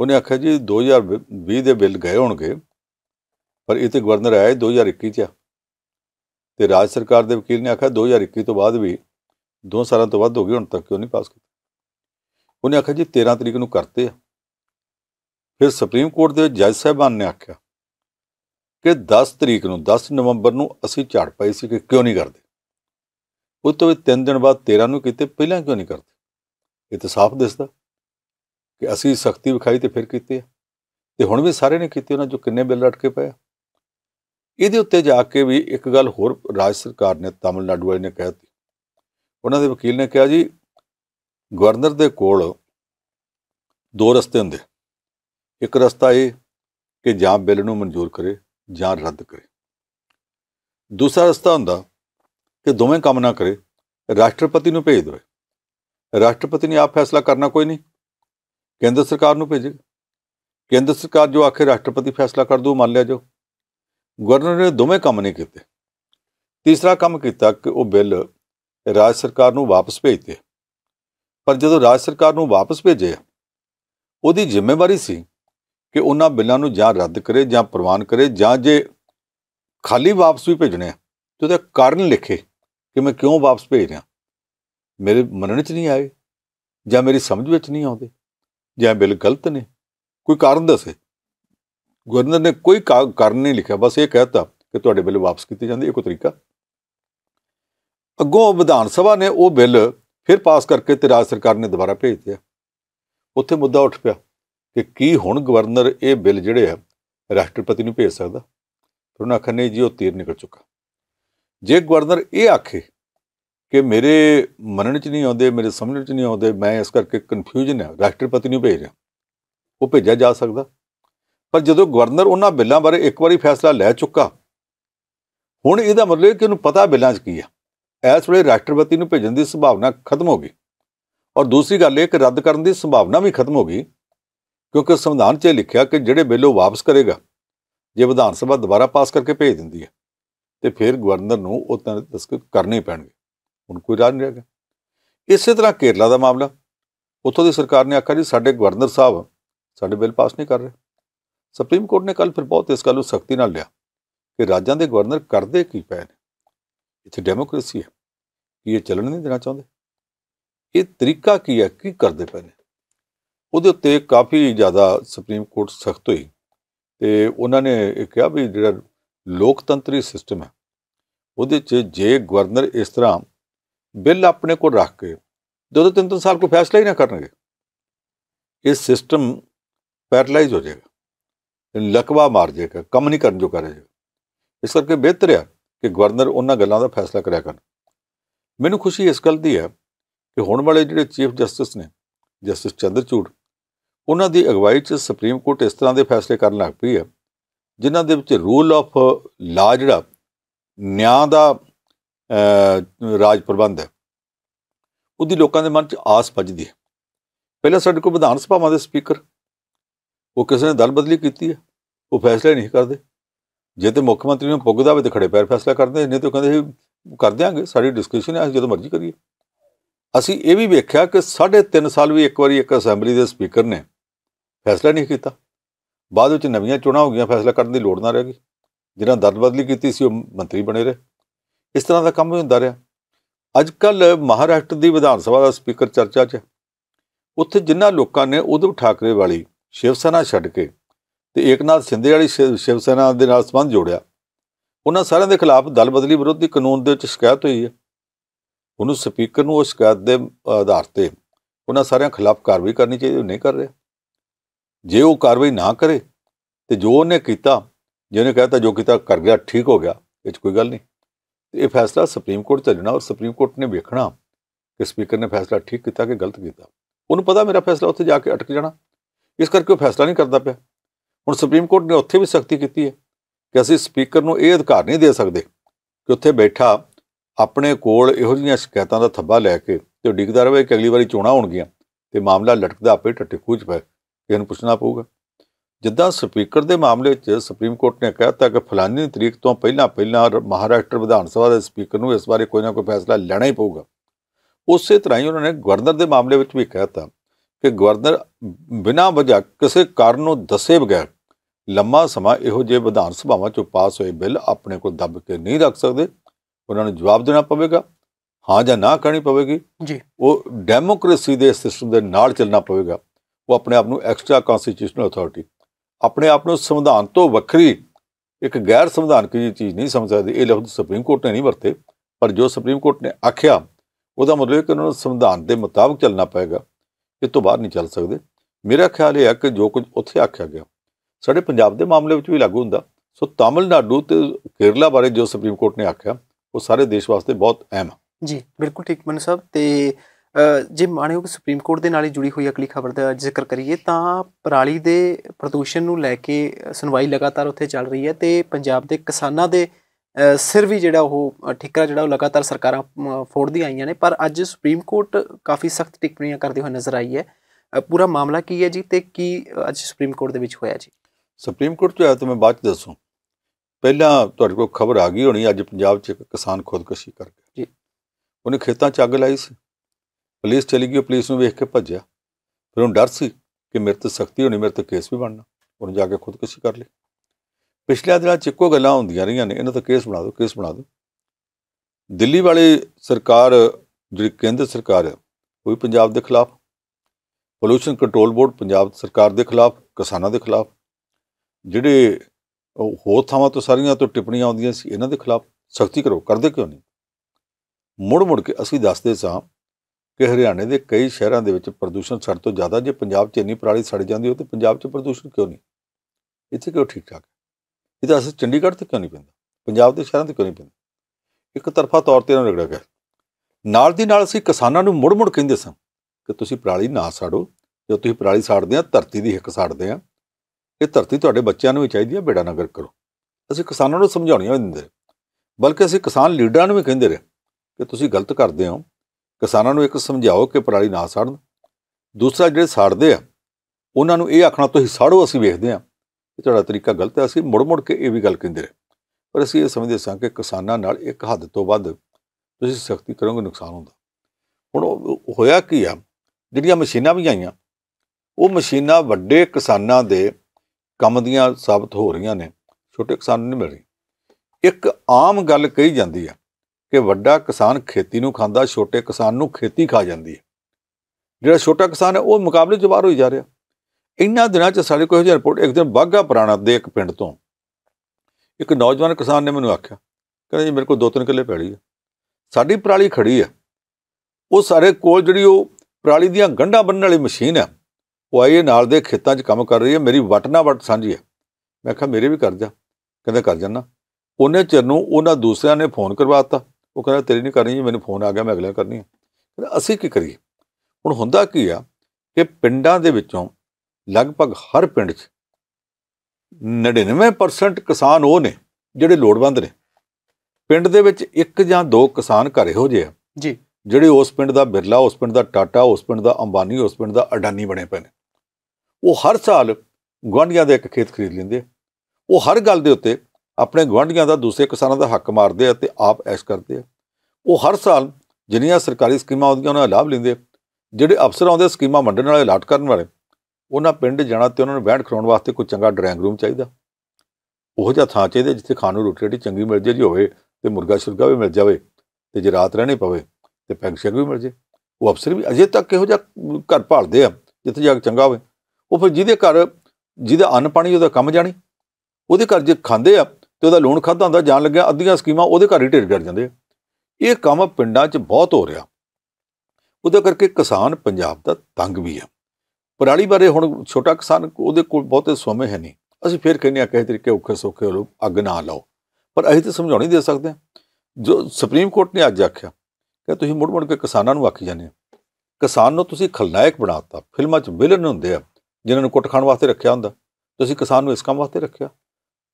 ਉਹਨੇ ਆਖਿਆ ਜੀ 2020 ਦੇ ਬਿੱਲ ਗਏ ਹੋਣਗੇ ਪਰ ਇਹ ਤੇ ਗਵਰਨਰ ਆਏ 2021 ਚ ਤੇ ਰਾਜ ਸਰਕਾਰ ਦੇ ਵਕੀਲ ਨੇ ਆਖਿਆ 2021 ਤੋਂ ਬਾਅਦ ਵੀ ਦੋ ਸਾਲਾਂ ਤੋਂ ਵੱਧ ਹੋ ਗਏ ਹੁਣ ਤੱਕ ਕਿਉਂ ਨਹੀਂ ਪਾਸ ਕੀਤਾ ਉਹਨੇ ਆਖਿਆ ਜੀ 13 ਤਰੀਕ ਨੂੰ ਕਰਤੇ ਆ ਫਿਰ ਸੁਪਰੀਮ ਕੋਰਟ ਦੇ ਜੱਜ ਸਾਹਿਬਾਨ ਨੇ ਆਖਿਆ ਕਿ 10 ਤਰੀਕ ਨੂੰ 10 ਨਵੰਬਰ ਨੂੰ ਅਸੀਂ ਝਾੜ ਪਾਈ ਸੀ ਕਿ ਕਿਉਂ ਨਹੀਂ ਕਰਦੇ ਉਹ ਤੋਂ ਵੀ 3 ਦਿਨ ਬਾਅਦ 13 ਨੂੰ ਕਿਤੇ ਪਹਿਲਾਂ ਕਿਉਂ ਨਹੀਂ ਕਰਦੇ ਇਹ ਤਾਂ ਸਾਫ਼ ਦਿਸਦਾ ਕਿ ਅਸੀਂ ਸਖਤੀ ਵਿਖਾਈ ਤੇ ਫਿਰ ਕੀਤੀ ਤੇ ਹੁਣ ਵੀ ਸਾਰੇ ਨੇ ਕੀਤੀ ਉਹਨਾਂ ਜੋ ਕਿੰਨੇ ਬਿੱਲ ਲਟਕੇ ਪਏ ਇਹਦੇ ਉੱਤੇ ਜਾ ਕੇ ਵੀ ਇੱਕ ਗੱਲ ਹੋਰ ਰਾਜ ਸਰਕਾਰ ਨੇ ਤਾਮਿਲਨਾਡੂ ਵਾਲੇ ਨੇ ਕਹਿਤੀ ਉਹਨਾਂ ਦੇ ਵਕੀਲ ਨੇ ਕਿਹਾ ਜੀ ਗਵਰਨਰ ਦੇ ਕੋਲ ਦੋ ਰਸਤੇ ਹੁੰਦੇ ਇੱਕ ਰਸਤਾ ਇਹ ਕਿ ਜਾਂ ਬਿੱਲ ਨੂੰ ਮਨਜ਼ੂਰ ਕਰੇ ਜਾਂ ਰੱਦ ਕਰੇ ਦੂਸਰਾ ਰਸਤਾ ਹੁੰਦਾ ਕਿ ਦੋਵੇਂ ਕੰਮ ਨਾ ਕਰੇ ਰਾਸ਼ਟਰਪਤੀ ਨੂੰ ਭੇਜ ਦੇਵੇ ਰਾਸ਼ਟਰਪਤੀ ਨੇ ਆਪ ਫੈਸਲਾ ਕਰਨਾ ਕੋਈ ਨਹੀਂ ਕੇਂਦਰ ਸਰਕਾਰ ਨੂੰ ਭੇਜੇ ਕੇਂਦਰ ਸਰਕਾਰ ਜੋ ਆਖੇ ਰਾਸ਼ਟਰਪਤੀ ਫੈਸਲਾ ਕਰ ਦੂ ਮੰਨ ਲਿਆ ਜੋ ਗਵਰਨਰ ਨੇ ਦੋਵੇਂ ਕੰਮ ਨਹੀਂ ਕੀਤੇ ਤੀਸਰਾ ਕੰਮ ਕੀਤਾ ਕਿ ਉਹ ਬਿੱਲ ਰਾਜ ਸਰਕਾਰ ਨੂੰ ਵਾਪਸ ਭੇਜਤੇ ਪਰ ਜਦੋਂ ਰਾਜ ਸਰਕਾਰ ਨੂੰ ਵਾਪਸ ਭੇਜੇ ਉਹਦੀ ਜ਼ਿੰਮੇਵਾਰੀ ਸੀ ਕਿ ਉਹਨਾਂ ਬਿੱਲਾਂ ਨੂੰ ਜਾਂ ਰੱਦ ਕਰੇ ਜਾਂ ਪ੍ਰਵਾਨ ਕਰੇ ਜਾਂ ਜੇ ਖਾਲੀ ਵਾਪਸ ਵੀ ਭੇਜਣੇ ਆ ਤੇ ਉਹਦਾ ਕਾਰਨ ਲਿਖੇ ਕਿ ਮੈਂ ਕਿਉਂ ਵਾਪਸ ਭੇਜ ਰਿਹਾ ਮੇਰੇ ਮਨਨ 'ਚ ਨਹੀਂ ਆਏ ਜਾਂ ਮੇਰੀ ਸਮਝ ਵਿੱਚ ਨਹੀਂ ਆਉਂਦੇ ਜਾਂ ਬਿਲ ਗਲਤ ਨੇ ਕੋਈ ਕਾਰਨ ਦੱਸੇ ਗਵਰਨਰ ਨੇ ਕੋਈ ਕਾਰਨ ਨਹੀਂ ਲਿਖਿਆ ਬਸ ਇਹ ਕਹਿਤਾ ਕਿ ਤੁਹਾਡੇ ਬਿੱਲ ਵਾਪਸ ਕੀਤੇ ਜਾਂਦੇ ਇਹ ਕੋਈ ਤਰੀਕਾ ਅੱਗੋਂ ਵਿਧਾਨ ਸਭਾ ਨੇ ਉਹ ਬਿੱਲ ਫਿਰ ਪਾਸ ਕਰਕੇ ਤੇ ਰਾਜ ਸਰਕਾਰ ਨੇ ਦੁਬਾਰਾ ਭੇਜ ਦਿੱਤਾ ਉੱਥੇ ਮੁੱਦਾ ਉੱਠ ਪਿਆ ਕਿ ਕੀ ਹੁਣ ਗਵਰਨਰ ਇਹ ਬਿੱਲ ਜਿਹੜੇ ਆ ਰਾਸ਼ਟਰਪਤੀ ਨੂੰ ਭੇਜ ਸਕਦਾ ਪਰ ਉਹਨਾਂ ਅੱਖਾਂ ਨੇ ਜੀ ਉਹ ਤੀਰ ਨਿਕਲ ਚੁੱਕਾ ਜੇ ਗਵਰਨਰ ਇਹ ਆਖੇ ਕਿ ਮੇਰੇ ਮਨਨ 'ਚ ਨਹੀਂ ਆਉਂਦੇ ਮੇਰੇ ਸਮਝਣ 'ਚ ਨਹੀਂ ਆਉਂਦੇ ਮੈਂ ਇਸ ਕਰਕੇ ਕਨਫਿਊਜ਼ਨ ਹੈ ਰਾਸ਼ਟਰਪਤੀ ਨੂੰ ਭੇਜ ਰਿਹਾ ਉਹ ਭੇਜਿਆ ਜਾ ਸਕਦਾ ਪਰ ਜਦੋਂ ਗਵਰਨਰ ਉਹਨਾਂ ਬਿੱਲਾਂ ਬਾਰੇ ਇੱਕ ਵਾਰੀ ਫੈਸਲਾ ਲੈ ਚੁੱਕਾ ਹੁਣ ਇਹਦਾ ਮਤਲਬ ਕਿ ਉਹਨੂੰ ਪਤਾ ਬਿੱਲਾਂ 'ਚ ਕੀ ਆ ਇਸ ਵੇਲੇ ਰਾਸ਼ਟਰਪਤੀ ਨੂੰ ਭੇਜਣ ਦੀ ਸੰਭਾਵਨਾ ਖਤਮ ਹੋ ਗਈ ਔਰ ਦੂਸਰੀ ਗੱਲ ਇਹ ਕਿ ਰੱਦ ਕਰਨ ਦੀ ਸੰਭਾਵਨਾ ਵੀ ਖਤਮ ਹੋ ਗਈ ਕਿਉਂਕਿ ਸੰਵਿਧਾਨ 'ਚ ਲਿਖਿਆ ਕਿ ਜਿਹੜੇ ਬਿੱਲ ਉਹ ਵਾਪਸ ਕਰੇਗਾ ਜੇ ਵਿਧਾਨ ਸਭਾ ਦੁਬਾਰਾ ਪਾਸ ਕਰਕੇ ਭੇਜ ਦਿੰਦੀ ਹੈ ਤੇ ਫਿਰ ਗਵਰਨਰ ਨੂੰ ਉਹ ਦਸਕ ਕਰਨੇ ਪੈਣਗੇ ਹੁਣ ਕੋਈ ਰਾਜ ਨਹੀਂ ਰਹਿ ਇਸੇ ਤਰ੍ਹਾਂ ਕੇਰਲਾ ਦਾ ਮਾਮਲਾ ਉੱਥੋਂ ਦੀ ਸਰਕਾਰ ਨੇ ਆਖਿਆ ਜੀ ਸਾਡੇ ਗਵਰਨਰ ਸਾਹਿਬ ਸਾਡੇ ਬਿੱਲ ਪਾਸ ਨਹੀਂ ਕਰ ਰਹੇ ਸੁਪਰੀਮ ਕੋਰਟ ਨੇ ਕੱਲ ਫਿਰ ਬਹੁਤ ਇਸ ਗੱਲ ਨੂੰ ਸਖਤੀ ਨਾਲ ਲਿਆ ਕਿ ਰਾਜਾਂ ਦੇ ਗਵਰਨਰ ਕਰਦੇ ਕੀ ਪੈ ਨੇ ਇੱਥੇ ਡੈਮੋਕ੍ਰੇਸੀ ਹੈ ਕੀ ਇਹ ਚੱਲਣ ਨਹੀਂ ਦੇਣਾ ਚਾਹੁੰਦੇ ਇਹ ਤਰੀਕਾ ਕੀ ਹੈ ਕੀ ਕਰਦੇ ਪੈ ਨੇ ਉਹਦੇ ਉੱਤੇ ਕਾਫੀ ਜ਼ਿਆਦਾ ਸੁਪਰੀਮ ਕੋਰਟ ਸਖਤ ਹੋਈ ਤੇ ਉਹਨਾਂ ਨੇ ਇਹ ਕਿਹਾ ਵੀ ਜਿਹੜਾ ਲੋਕਤੰਤਰੀ ਸਿਸਟਮ ਹੈ ਉਹਦੇ 'ਚ ਜੇ ਗਵਰਨਰ ਇਸ ਤਰ੍ਹਾਂ ਬਿੱਲ ਆਪਣੇ ਕੋਲ ਰੱਖ ਕੇ ਦੋ ਦੋ ਤਿੰਨ ਤਿੰਨ ਸਾਲ ਕੋਈ ਫੈਸਲਾ ਹੀ ਨਾ ਕਰਨਗੇ ਇਹ ਸਿਸਟਮ ਪੈਰਲਾਈਜ਼ ਹੋ ਜਾਏਗਾ ਲਕਵਾ ਮਾਰ ਜਾਏਗਾ ਕੰਮ ਨਹੀਂ ਕਰਨ ਜੋ ਕਰੇਗਾ ਇਸ ਕਰਕੇ ਬਿਹਤਰ ਹੈ ਕਿ ਗਵਰਨਰ ਉਹਨਾਂ ਗੱਲਾਂ ਦਾ ਫੈਸਲਾ ਕਰਿਆ ਕਰਨ ਮੈਨੂੰ ਖੁਸ਼ੀ ਇਸ ਗੱਲ ਦੀ ਹੈ ਕਿ ਹੁਣ ਵਾਲੇ ਜਿਹੜੇ ਚੀਫ ਜਸਟਿਸ ਨੇ ਜਸਟਿਸ ਚੰਦਰਚੂੜ ਉਹਨਾਂ ਦੀ ਅਗਵਾਈ 'ਚ ਸੁਪਰੀਮ ਕੋਰਟ ਇਸ ਤਰ੍ਹਾਂ ਦੇ ਫੈਸਲੇ ਕਰਨ ਲੱਗ ਪਈ ਹੈ ਜਿਨ੍ਹਾਂ ਦੇ ਵਿੱਚ ਰੂਲ ਆਫ ਲਾ ਜਿਹੜਾ ਨਿਆਂ ਦਾ ਰਾਜ ਪ੍ਰਬੰਧ ਹੈ ਉਹਦੀ ਲੋਕਾਂ ਦੇ ਮਨ 'ਚ ਆਸ ਪੱਜਦੀ ਹੈ ਪਹਿਲਾਂ ਸਾਡੇ ਕੋਲ ਵਿਧਾਨ ਸਭਾਵਾਂ ਦੇ ਸਪੀਕਰ ਉਹ ਕਿਸੇ ਨੇ ਦਲ ਬਦਲੀ ਕੀਤੀ ਹੈ ਉਹ ਫੈਸਲੇ ਨਹੀਂ ਕਰਦੇ ਜੇ ਤੇ ਮੁੱਖ ਮੰਤਰੀ ਨੂੰ ਪੁੱਗਦਾ ਵੀ ਤੇ ਖੜੇ ਪੈਰ ਫੈਸਲਾ ਕਰਦੇ ਨਹੀਂ ਤੇ ਕਹਿੰਦੇ ਕਰ ਦਿਆਂਗੇ ਸਾਡੀ ਡਿਸਕਸ਼ਨ ਹੈ ਜਦੋਂ ਮਰਜ਼ੀ ਕਰੀਏ ਅਸੀਂ ਇਹ ਵੀ ਵੇਖਿਆ ਕਿ 3.5 ਸਾਲ ਵੀ ਇੱਕ ਵਾਰੀ ਇੱਕ ਅਸੈਂਬਲੀ ਦੇ ਸਪੀਕਰ ਨੇ ਫੈਸਲਾ ਨਹੀਂ ਕੀਤਾ ਬਾਅਦ ਵਿੱਚ ਨਵੀਆਂ ਚੋਣਾਂ ਹੋ ਗਈਆਂ ਫੈਸਲਾ ਕਰਨ ਦੀ ਲੋੜ ਨਾ ਰਹਿ ਗਈ ਜਿਹਨਾਂ ਦਰਦ ਬਦਲੀ ਕੀਤੀ ਸੀ ਉਹ ਮੰਤਰੀ ਬਣੇ ਰਹੇ ਇਸ ਤਰ੍ਹਾਂ ਦਾ ਕੰਮ ਵੀ ਹੁੰਦਾ ਰਿਹਾ ਅੱਜ ਕੱਲ ਮਹਾਰਾਸ਼ਟਰ ਦੀ ਵਿਧਾਨ ਸਭਾ ਦਾ ਸਪੀਕਰ ਚਰਚਾ 'ਚ ਉੱਥੇ ਜਿਨ੍ਹਾਂ ਲੋਕਾਂ ਨੇ ਉਧਵ ਠਾਕਰੇ ਵਾਲੀ ਸ਼ਿਵ ਸੈਨਾ ਛੱਡ ਕੇ ਤੇ ਏਕਨਾਥ ਸ਼ਿੰਦੇ ਵਾਲੀ ਸ਼ਿਵ ਸੈਨਾ ਦੇ ਨਾਲ ਸੰਬੰਧ ਜੋੜਿਆ ਉਹਨਾਂ ਸਾਰਿਆਂ ਦੇ ਖਿਲਾਫ ਦਲ ਬਦਲੀ ਵਿਰੋਧੀ ਕਾਨੂੰਨ ਦੇ ਵਿੱਚ ਸ਼ਿਕਾਇਤ ਹੋਈ ਹੈ ਉਹਨੂੰ ਸਪੀਕਰ ਨੂੰ ਉਹ ਸ਼ਿਕਾਇਤ ਦੇ ਆਧਾਰ ਤੇ ਉਹਨਾਂ ਸਾਰਿਆਂ ਖਿਲਾਫ ਕਾਰਵਾਈ ਕਰਨੀ ਚਾਹੀਦੀ ਉਹ ਨਹੀਂ ਕਰ ਰਿਹਾ ਜੇ ਉਹ ਕਾਰਵਾਈ ਨਾ ਕਰੇ ਤੇ ਜੋ ਉਹਨੇ ਕੀਤਾ ਜਿਹਨੇ ਕਹਿਤਾ ਜੋ ਕੀਤਾ ਕਰ ਗਿਆ ਠੀਕ ਹੋ ਗਿਆ ਇਹ ਕੋਈ ਗੱਲ ਨਹੀਂ ਇਹ ਫੈਸਲਾ ਸੁਪਰੀਮ ਕੋਰਟ ਚੱਲਣਾ ਔਰ ਸੁਪਰੀਮ ਕੋਰਟ ਨੇ ਵੇਖਣਾ ਕਿ ਸਪੀਕਰ ਨੇ ਫੈਸਲਾ ਠੀਕ ਕੀਤਾ ਕਿ ਗਲਤ ਕੀਤਾ ਉਹਨੂੰ ਪਤਾ ਮੇਰਾ ਫੈਸਲਾ ਉੱਥੇ ਜਾ ਕੇ ਅਟਕ ਜਾਣਾ ਇਸ ਕਰਕੇ ਉਹ ਫੈਸਲਾ ਨਹੀਂ ਕਰਦਾ ਪਿਆ ਹੁਣ ਸੁਪਰੀਮ ਕੋਰਟ ਨੇ ਉੱਥੇ ਵੀ ਸਖਤੀ ਕੀਤੀ ਹੈ ਕਿ ਅਸੀਂ ਸਪੀਕਰ ਨੂੰ ਇਹ ਅਧਿਕਾਰ ਨਹੀਂ ਦੇ ਸਕਦੇ ਕਿ ਉੱਥੇ ਬੈਠਾ ਆਪਣੇ ਕੋਲ ਇਹੋ ਜਿਹੀਆਂ ਸ਼ਿਕਾਇਤਾਂ ਦਾ ਥੱਬਾ ਲੈ ਕੇ ਤੇ ਡਿੱਗਦਾ ਰਹੇ ਕਿ ਅਗਲੀ ਵਾਰੀ ਚੋਣਾਂ ਹੋਣਗੀਆਂ ਤੇ ਮਾਮਲਾ ਲਟਕਦਾ ਆਪੇ ਟੱਟੇ ਖੂਜ ਪੈ ਇਹਨੂੰ ਪੁੱਛਣਾ ਪਊਗਾ ਜਿੱਦਾਂ ਸਪੀਕਰ ਦੇ ਮਾਮਲੇ 'ਚ ਸੁਪਰੀਮ ਕੋਰਟ ਨੇ ਕਹਿਤਾ ਕਿ ਫਲਾਨੀ ਤਰੀਕ ਤੋਂ ਪਹਿਲਾਂ ਪਹਿਲਾਂ ਮਹਾਰਾਸ਼ਟਰ ਵਿਧਾਨ ਸਭਾ ਦੇ ਸਪੀਕਰ ਨੂੰ ਇਸ ਬਾਰੇ ਕੋਈ ਨਾ ਕੋਈ ਫੈਸਲਾ ਲੈਣਾ ਹੀ ਪਊਗਾ ਉਸੇ ਤਰ੍ਹਾਂ ਹੀ ਉਹਨਾਂ ਨੇ ਗਵਰਨਰ ਦੇ ਮਾਮਲੇ ਵਿੱਚ ਵੀ ਕਹਿਤਾ ਕਿ ਗਵਰਨਰ ਬਿਨਾਂ ਵਜ੍ਹਾ ਕਿਸੇ ਕਾਰਨ ਨੂੰ ਦੱਸੇ ਬਗੈਰ ਲੰਮਾ ਸਮਾਂ ਇਹੋ ਜਿਹੇ ਵਿਧਾਨ ਸਭਾਵਾਂ 'ਚੋਂ ਪਾਸ ਹੋਏ ਬਿੱਲ ਆਪਣੇ ਕੋਲ ਦੱਬ ਕੇ ਨਹੀਂ ਰੱਖ ਸਕਦੇ ਉਹਨਾਂ ਨੂੰ ਜਵਾਬ ਦੇਣਾ ਪਵੇਗਾ ਹਾਂ ਜਾਂ ਨਾ ਕਰਨੀ ਪਵੇਗੀ ਜੀ ਉਹ ਡੈਮੋਕ੍ਰੇਸੀ ਦੇ ਸਿਸਟਮ ਦੇ ਨਾਲ ਚੱਲਣਾ ਪਵੇਗਾ ਉਹ ਆਪਣੇ ਆਪ ਨੂੰ ਐਕਸਟਰਾ ਕਨਸਟੀਟਿਊਸ਼ਨਲ ਅਥਾਰਟੀ ਆਪਣੇ ਆਪ ਨੂੰ ਸੰਵਿਧਾਨ ਤੋਂ ਵੱਖਰੀ ਇੱਕ ਗੈਰ ਸੰਵਿਧਾਨਕ ਜੀ ਚੀਜ਼ ਨਹੀਂ ਸਮਝ ਸਕਦੇ ਇਹ ਲਫ਼ਜ਼ ਸੁਪਰੀਮ ਕੋਰਟ ਨੇ ਨਹੀਂ ਵਰਤੇ ਪਰ ਜੋ ਸੁਪਰੀਮ ਕੋਰਟ ਨੇ ਆਖਿਆ ਉਹਦਾ ਮਤਲਬ ਹੈ ਕਿ ਉਹਨਾਂ ਨੂੰ ਸੰਵਿਧਾਨ ਦੇ ਮੁਤਾਬਕ ਚੱਲਣਾ ਪਏਗਾ ਇਸ ਤੋਂ ਬਾਹਰ ਨਹੀਂ ਚੱਲ ਸਕਦੇ ਮੇਰਾ ਖਿਆਲ ਇਹ ਹੈ ਕਿ ਜੋ ਕੁਝ ਉੱਥੇ ਆਖਿਆ ਗਿਆ ਸਾਡੇ ਪੰਜਾਬ ਦੇ ਮਾਮਲੇ ਵਿੱਚ ਵੀ ਲਾਗੂ ਹੁੰਦਾ ਸੋ ਤਾਮਿਲਨਾਡੂ ਤੇ ਕੇਰਲਾ ਬਾਰੇ ਜੋ ਸੁਪਰੀਮ ਕੋਰਟ ਨੇ ਆਖਿਆ ਉਹ ਸਾਰੇ ਦੇਸ਼ ਵਾਸਤੇ ਬਹੁਤ ਅਹਿਮ ਹੈ ਜੀ ਬਿਲਕੁਲ ਠੀਕ ਮਨ ਸਾਹਿਬ ਤੇ ਜੇ ਮਾਣਯੋਗ ਸੁਪਰੀਮ ਕੋਰਟ ਦੇ ਨਾਲ ਹੀ ਜੁੜੀ ਹੋਈ ਅਗਲੀ ਖਬਰ ਦਾ ਜ਼ਿਕਰ ਕਰੀਏ ਤਾਂ ਪਰਾਲੀ ਦੇ ਪ੍ਰਦੂਸ਼ਣ ਨੂੰ ਲੈ ਕੇ ਸੁਣਵਾਈ ਲਗਾਤਾਰ ਉੱਥੇ ਚੱਲ ਰਹੀ ਹੈ ਤੇ ਪੰਜਾਬ ਦੇ ਕਿਸਾਨਾਂ ਦੇ ਸਿਰ ਵੀ ਜਿਹੜਾ ਉਹ ਠਿਕਰਾ ਜਿਹੜਾ ਉਹ ਲਗਾਤਾਰ ਸਰਕਾਰਾਂ ਫੋੜਦੀ ਆਈਆਂ ਨੇ ਪਰ ਅੱਜ ਸੁਪਰੀਮ ਕੋਰਟ ਕਾਫੀ ਸਖਤ ਟਿੱਪਣੀਆਂ ਕਰਦੇ ਹੋਏ ਨਜ਼ਰ ਆਈ ਹੈ ਪੂਰਾ ਮਾਮਲਾ ਕੀ ਹੈ ਜੀ ਤੇ ਕੀ ਅੱਜ ਸੁਪਰੀਮ ਕੋਰਟ ਦੇ ਵਿੱਚ ਹੋਇਆ ਜੀ ਸੁਪਰੀਮ ਕੋਰਟ ਤੋਂ ਆਇਆ ਤਾਂ ਮੈਂ ਬਾਅਦ ਚ ਦੱਸੂ ਪਹਿਲਾਂ ਤੁਹਾਡੇ ਕੋਲ ਖਬਰ ਆ ਗਈ ਹੋਣੀ ਅੱਜ ਪੰਜਾਬ 'ਚ ਇੱਕ ਕਿਸਾਨ ਖੁਦਕੁਸ਼ੀ ਕਰ ਗਿਆ ਜੀ ਉਹਨੇ ਖੇਤਾਂ 'ਚ ਅੱਗ ਲਾਈ ਸੀ ਪੁਲਿਸ ਚਲੀ ਗਈ ਪੁਲਿਸ ਨੂੰ ਵੇਖ ਕੇ ਭੱਜਿਆ ਫਿਰ ਉਹਨੂੰ ਡਰ ਸੀ ਕਿ ਮੇਰੇ ਤੇ ਸਖਤੀ ਹੋਣੀ ਮੇਰੇ ਤੇ ਕੇਸ ਵੀ ਬਣਨਾ ਉਹਨੇ ਜਾ ਕੇ ਖੁਦਕਿਸ਼ੀ ਕਰ ਲਈ ਪਿਛਲੇ ਦਿਨਾਂ ਚਿੱਕੋ ਗੱਲਾਂ ਹੁੰਦੀਆਂ ਰਹੀਆਂ ਨੇ ਇਹਨਾਂ ਤੋਂ ਕੇਸ ਬਣਾ ਦਿਓ ਕੇਸ ਬਣਾ ਦਿਓ ਦਿੱਲੀ ਵਾਲੀ ਸਰਕਾਰ ਜਿਹੜੀ ਕੇਂਦਰ ਸਰਕਾਰ ਹੈ ਉਹ ਵੀ ਪੰਜਾਬ ਦੇ ਖਿਲਾਫ ਪੋਲੂਸ਼ਨ ਕੰਟਰੋਲ ਬੋਰਡ ਪੰਜਾਬ ਸਰਕਾਰ ਦੇ ਖਿਲਾਫ ਕਿਸਾਨਾਂ ਦੇ ਖਿਲਾਫ ਜਿਹੜੇ ਹੋਰ ਥਾਵਾਂ ਤੋਂ ਸਾਰੀਆਂ ਤੋਂ ਟਿੱਪਣੀਆਂ ਆਉਂਦੀਆਂ ਸੀ ਇਹਨਾਂ ਦੇ ਖਿਲਾਫ ਸਖਤੀ ਕਰੋ ਕਰਦੇ ਕਿਉਂ ਨਹੀਂ ਮੁੜ ਮੁੜ ਕੇ ਅਸੀਂ ਦੱਸਦੇ ਸਾਂ ਕਿ ਹਰਿਆਣੇ ਦੇ ਕਈ ਸ਼ਹਿਰਾਂ ਦੇ ਵਿੱਚ ਪ੍ਰਦੂਸ਼ਣ ਸੜ ਤੋਂ ਜ਼ਿਆਦਾ ਜੇ ਪੰਜਾਬ 'ਚ ਇੰਨੀ ਪਰਾਲੀ ਸੜ ਜਾਂਦੀ ਹੋ ਤੇ ਪੰਜਾਬ 'ਚ ਪ੍ਰਦੂਸ਼ਣ ਕਿਉਂ ਨਹੀਂ ਇੱਥੇ ਕਿਉਂ ਠੀਕ ਠਾਕ ਹੈ ਇਹ ਤਾਂ ਅਸਲ ਚੰਡੀਗੜ੍ਹ ਤੇ ਕਿਉਂ ਨਹੀਂ ਪੈਂਦਾ ਪੰਜਾਬ ਦੇ ਸ਼ਹਿਰਾਂ ਤੇ ਕਿਉਂ ਨਹੀਂ ਪੈਂਦਾ ਇੱਕ ਤਰਫਾ ਤੌਰ ਤੇ ਇਹਨਾਂ ਰਗੜਾ ਰਗੜਿਆ ਗਿਆ ਨਾਲ ਦੀ ਨਾਲ ਅਸੀਂ ਕਿਸਾਨਾਂ ਨੂੰ ਮੁੜ ਮੁੜ ਕਹਿੰਦੇ ਸਾਂ ਕਿ ਤੁਸੀਂ ਪਰਾਲੀ ਨਾ ਸਾੜੋ ਜੇ ਤੁਸੀਂ ਪਰਾਲੀ ਸਾੜਦੇ ਆ ਧਰਤੀ ਦੀ ਹਿੱਕ ਸਾੜਦੇ ਆ ਇਹ ਧਰਤੀ ਤੁਹਾਡੇ ਬੱਚਿਆਂ ਨੂੰ ਵੀ ਚਾਹੀਦੀ ਆ ਬੇੜਾ ਨਗਰ ਕਰੋ ਅਸੀਂ ਕਿਸਾਨਾਂ ਨੂੰ ਸਮਝਾਉਣੀਆਂ ਵੀ ਦਿੰਦੇ ਬਲਕਿ ਅਸੀਂ ਕਿਸਾਨ ਲੀਡਰਾਂ ਨੂੰ ਵੀ ਕਹਿੰਦੇ ਰਹੇ ਕਿ ਤੁਸੀਂ ਗਲਤ ਕਰਦੇ ਹੋ ਕਿਸਾਨਾਂ ਨੂੰ ਇੱਕ ਸਮਝਾਓ ਕਿ ਪਰਾਲੀ ਨਾ ਸਾੜਨ ਦੂਸਰਾ ਜਿਹੜੇ ਸਾੜਦੇ ਆ ਉਹਨਾਂ ਨੂੰ ਇਹ ਆਖਣਾ ਤੁਸੀਂ ਸਾੜੋ ਅਸੀਂ ਵੇਖਦੇ ਆ ਇਹ ਤੁਹਾਡਾ ਤਰੀਕਾ ਗਲਤ ਹੈ ਅਸੀਂ ਮੁੜ ਮੁੜ ਕੇ ਇਹ ਵੀ ਗੱਲ ਕਹਿੰਦੇ ਰਹੇ ਪਰ ਅਸੀਂ ਇਹ ਸਮਝਦੇ ਸਾਂ ਕਿ ਕਿਸਾਨਾਂ ਨਾਲ ਇੱਕ ਹੱਦ ਤੋਂ ਵੱਧ ਤੁਸੀਂ ਸਖਤੀ ਕਰੋਗੇ ਨੁਕਸਾਨ ਹੁੰਦਾ ਹੁਣ ਹੋਇਆ ਕੀ ਆ ਜਿਹੜੀਆਂ ਮਸ਼ੀਨਾਂ ਵੀ ਆਈਆਂ ਉਹ ਮਸ਼ੀਨਾਂ ਵੱਡੇ ਕਿਸਾਨਾਂ ਦੇ ਕੰਮ ਦੀਆਂ ਸਾਬਤ ਹੋ ਰਹੀਆਂ ਨੇ ਛੋਟੇ ਕਿਸਾਨ ਨੂੰ ਨਹੀਂ ਮਿਲ ਰਹੀ ਇੱਕ ਆਮ ਗੱਲ ਕਹੀ ਜਾਂਦੀ ਆ ਕਿ ਵੱਡਾ ਕਿਸਾਨ ਖੇਤੀ ਨੂੰ ਖਾਂਦਾ ਛੋਟੇ ਕਿਸਾਨ ਨੂੰ ਖੇਤੀ ਖਾ ਜਾਂਦੀ ਹੈ ਜਿਹੜਾ ਛੋਟਾ ਕਿਸਾਨ ਹੈ ਉਹ ਮੁਕਾਬਲੇ ਜਵਾਰ ਬਾਹਰ ਹੋਈ ਜਾ ਰਿਹਾ ਇੰਨਾ ਦਿਨਾਂ ਚ ਸਾਡੇ ਕੋਲ ਇਹ ਰਿਪੋਰਟ ਇੱਕ ਦਿਨ ਬਾਗਾ ਪੁਰਾਣਾ ਦੇ ਇੱਕ ਪਿੰਡ ਤੋਂ ਇੱਕ ਨੌਜਵਾਨ ਕਿਸਾਨ ਨੇ ਮੈਨੂੰ ਆਖਿਆ ਕਹਿੰਦਾ ਜੀ ਮੇਰੇ ਕੋਲ ਦੋ ਤਿੰਨ ਕਿੱਲੇ ਪੈਲੀ ਹੈ ਸਾਡੀ ਪਰਾਲੀ ਖੜੀ ਹੈ ਉਹ ਸਾਰੇ ਕੋਲ ਜਿਹੜੀ ਉਹ ਪਰਾਲੀ ਦੀਆਂ ਗੰਢਾਂ ਬੰਨਣ ਵਾਲੀ ਮਸ਼ੀਨ ਹੈ ਉਹ ਆਈ ਨਾਲ ਦੇ ਖੇਤਾਂ 'ਚ ਕੰਮ ਕਰ ਰਹੀ ਹੈ ਮੇਰੀ ਵਟ ਵਟ ਸਾਂਝੀ ਹੈ ਮੈਂ ਕਿਹਾ ਮੇਰੇ ਵੀ ਕਰ ਜਾ ਕਹਿੰਦਾ ਕਰ ਜਾਣਾ ਉਹਨੇ ਚਿਰ ਨੂੰ ਉਹਨਾਂ ਦੂਸਰਿਆਂ ਨੇ ਫੋਨ ਕਰਵਾਤਾ ਉਹ ਕਹਿੰਦਾ ਤੇਰੀ ਨਹੀਂ ਕਰਨੀ ਜੀ ਮੈਨੂੰ ਫੋਨ ਆ ਗਿਆ ਮੈਂ ਅਗਲਾ ਕਰਨੀ ਕਹਿੰਦਾ ਅਸੀਂ ਕੀ ਕਰੀਏ ਹੁਣ ਹੁੰਦਾ ਕੀ ਆ ਕਿ ਪਿੰਡਾਂ ਦੇ ਵਿੱਚੋਂ ਲਗਭਗ ਹਰ ਪਿੰਡ 'ਚ 99% ਕਿਸਾਨ ਉਹ ਨੇ ਜਿਹੜੇ ਲੋੜਵੰਦ ਨੇ ਪਿੰਡ ਦੇ ਵਿੱਚ ਇੱਕ ਜਾਂ ਦੋ ਕਿਸਾਨ ਘਰੇ ਹੋ ਜੇ ਜੀ ਜਿਹੜੇ ਉਸ ਪਿੰਡ ਦਾ ਬਿਰਲਾ ਉਸ ਪਿੰਡ ਦਾ ਟਾਟਾ ਉਸ ਪਿੰਡ ਦਾ ਅੰਬਾਨੀ ਉਸ ਪਿੰਡ ਦਾ ਅਡਾਨੀ ਬਣੇ ਪਏ ਨੇ ਉਹ ਹਰ ਸਾਲ ਗਵਾਂਢੀਆਂ ਦੇ ਇੱਕ ਖੇਤ ਖਰੀਦ ਲੈਂਦੇ ਉਹ ਹਰ ਗੱਲ ਦੇ ਉੱਤੇ ਆਪਣੇ ਗਵਾਂਢੀਆਂ ਦਾ ਦੂਸਰੇ ਕਿਸਾਨਾਂ ਦਾ ਹੱਕ ਮਾਰਦੇ ਆ ਤੇ ਆਪ ਐਸ਼ ਕਰਦੇ ਆ ਉਹ ਹਰ ਸਾਲ ਜਿੰਨੀਆਂ ਸਰਕਾਰੀ ਸਕੀਮਾਂ ਆਉਂਦੀਆਂ ਉਹਨਾਂ ਦਾ ਲਾਭ ਲੈਂਦੇ ਜਿਹੜੇ ਅਫਸਰ ਆਉਂਦੇ ਸਕੀਮਾਂ ਵੰਡਣ ਵਾਲੇ ਲਾਟ ਕਰਨ ਵਾਲੇ ਉਹਨਾਂ ਪਿੰਡ ਜਾਣਾ ਤੇ ਉਹਨਾਂ ਨੂੰ ਬੈਠ ਖਰਾਉਣ ਵਾਸਤੇ ਕੋਈ ਚੰਗਾ ਡਰਾਇੰਗ ਰੂਮ ਚਾਹੀਦਾ ਉਹ ਜਿਹਾ ਥਾਂ ਚਾਹੀਦਾ ਜਿੱਥੇ ਖਾਣ ਨੂੰ ਰੋਟੀ ਰੋਟੀ ਚੰਗੀ ਮਿਲ ਜੇ ਜੀ ਹੋਵੇ ਤੇ ਮੁਰਗਾ ਸ਼ੁਰਗਾ ਵੀ ਮਿਲ ਜਾਵੇ ਤੇ ਜੇ ਰਾਤ ਰਹਿਣੀ ਪਵੇ ਤੇ ਪੈਨਸ਼ਨ ਵੀ ਮਿਲ ਜੇ ਉਹ ਅਫਸਰ ਵੀ ਅਜੇ ਤੱਕ ਇਹੋ ਜਿਹਾ ਘਰ ਭਾਲਦੇ ਆ ਜਿੱਥੇ ਜਾ ਕੇ ਚੰਗਾ ਹੋਵੇ ਉਹ ਫਿਰ ਜਿਹਦੇ ਘਰ ਜਿਹਦਾ ਅੰਨ ਪਾਣੀ ਉਹਦਾ ਕੰਮ ਜਾਣੀ ਉਹਦੇ ਘਰ ਜੇ ਖਾਂਦੇ ਆ ਤੇ ਉਹਦਾ ਲੋਨ ਖਾਧਾ ਹੁੰਦਾ ਜਾਣ ਲੱਗਿਆ ਅੱਧੀਆਂ ਸਕੀਮਾਂ ਉਹਦੇ ਘਰ ਹੀ ਢੇਰ ਕਰ ਜਾਂਦੇ ਇਹ ਕੰਮ ਪਿੰਡਾਂ 'ਚ ਬਹੁਤ ਹੋ ਰਿਹਾ ਉਹਦੇ ਕਰਕੇ ਕਿਸਾਨ ਪੰਜਾਬ ਦਾ ਤੰਗ ਵੀ ਆ ਪਰਾਲੀ ਬਾਰੇ ਹੁਣ ਛੋਟਾ ਕਿਸਾਨ ਉਹਦੇ ਕੋਲ ਬਹੁਤੇ ਸਮੇਂ ਹੈ ਨਹੀਂ ਅਸੀਂ ਫਿਰ ਕਹਿੰਦੇ ਆ ਕਿਸੇ ਤਰੀਕੇ ਔਖੇ ਸੋਖੇ ਲੋਕ ਅੱਗ ਨਾ ਲਾਓ ਪਰ ਅਸੀਂ ਤਾਂ ਸਮਝਾਉਣੀ ਦੇ ਸਕਦੇ ਜੋ ਸੁਪਰੀਮ ਕੋਰਟ ਨੇ ਅੱਜ ਆਖਿਆ ਕਿ ਤੁਸੀਂ ਮੁੜ ਮੁੜ ਕੇ ਕਿਸਾਨਾਂ ਨੂੰ ਆਖੀ ਜਾਂਦੇ ਹੋ ਕਿਸਾਨ ਨੂੰ ਤੁਸੀਂ ਖਲਨਾਇਕ ਬਣਾਤਾ ਫਿਲਮਾਂ 'ਚ ਵਿਲਨ ਹੁੰਦੇ ਆ ਜਿਨ੍ਹਾਂ ਨੂੰ ਕੁੱਟ ਖਾਣ ਵਾਸਤੇ ਰੱਖਿਆ ਹੁੰਦਾ ਤੁਸੀਂ ਕਿਸਾਨ ਨੂੰ ਇਸ ਕੰਮ ਵਾਸਤੇ ਰੱਖਿਆ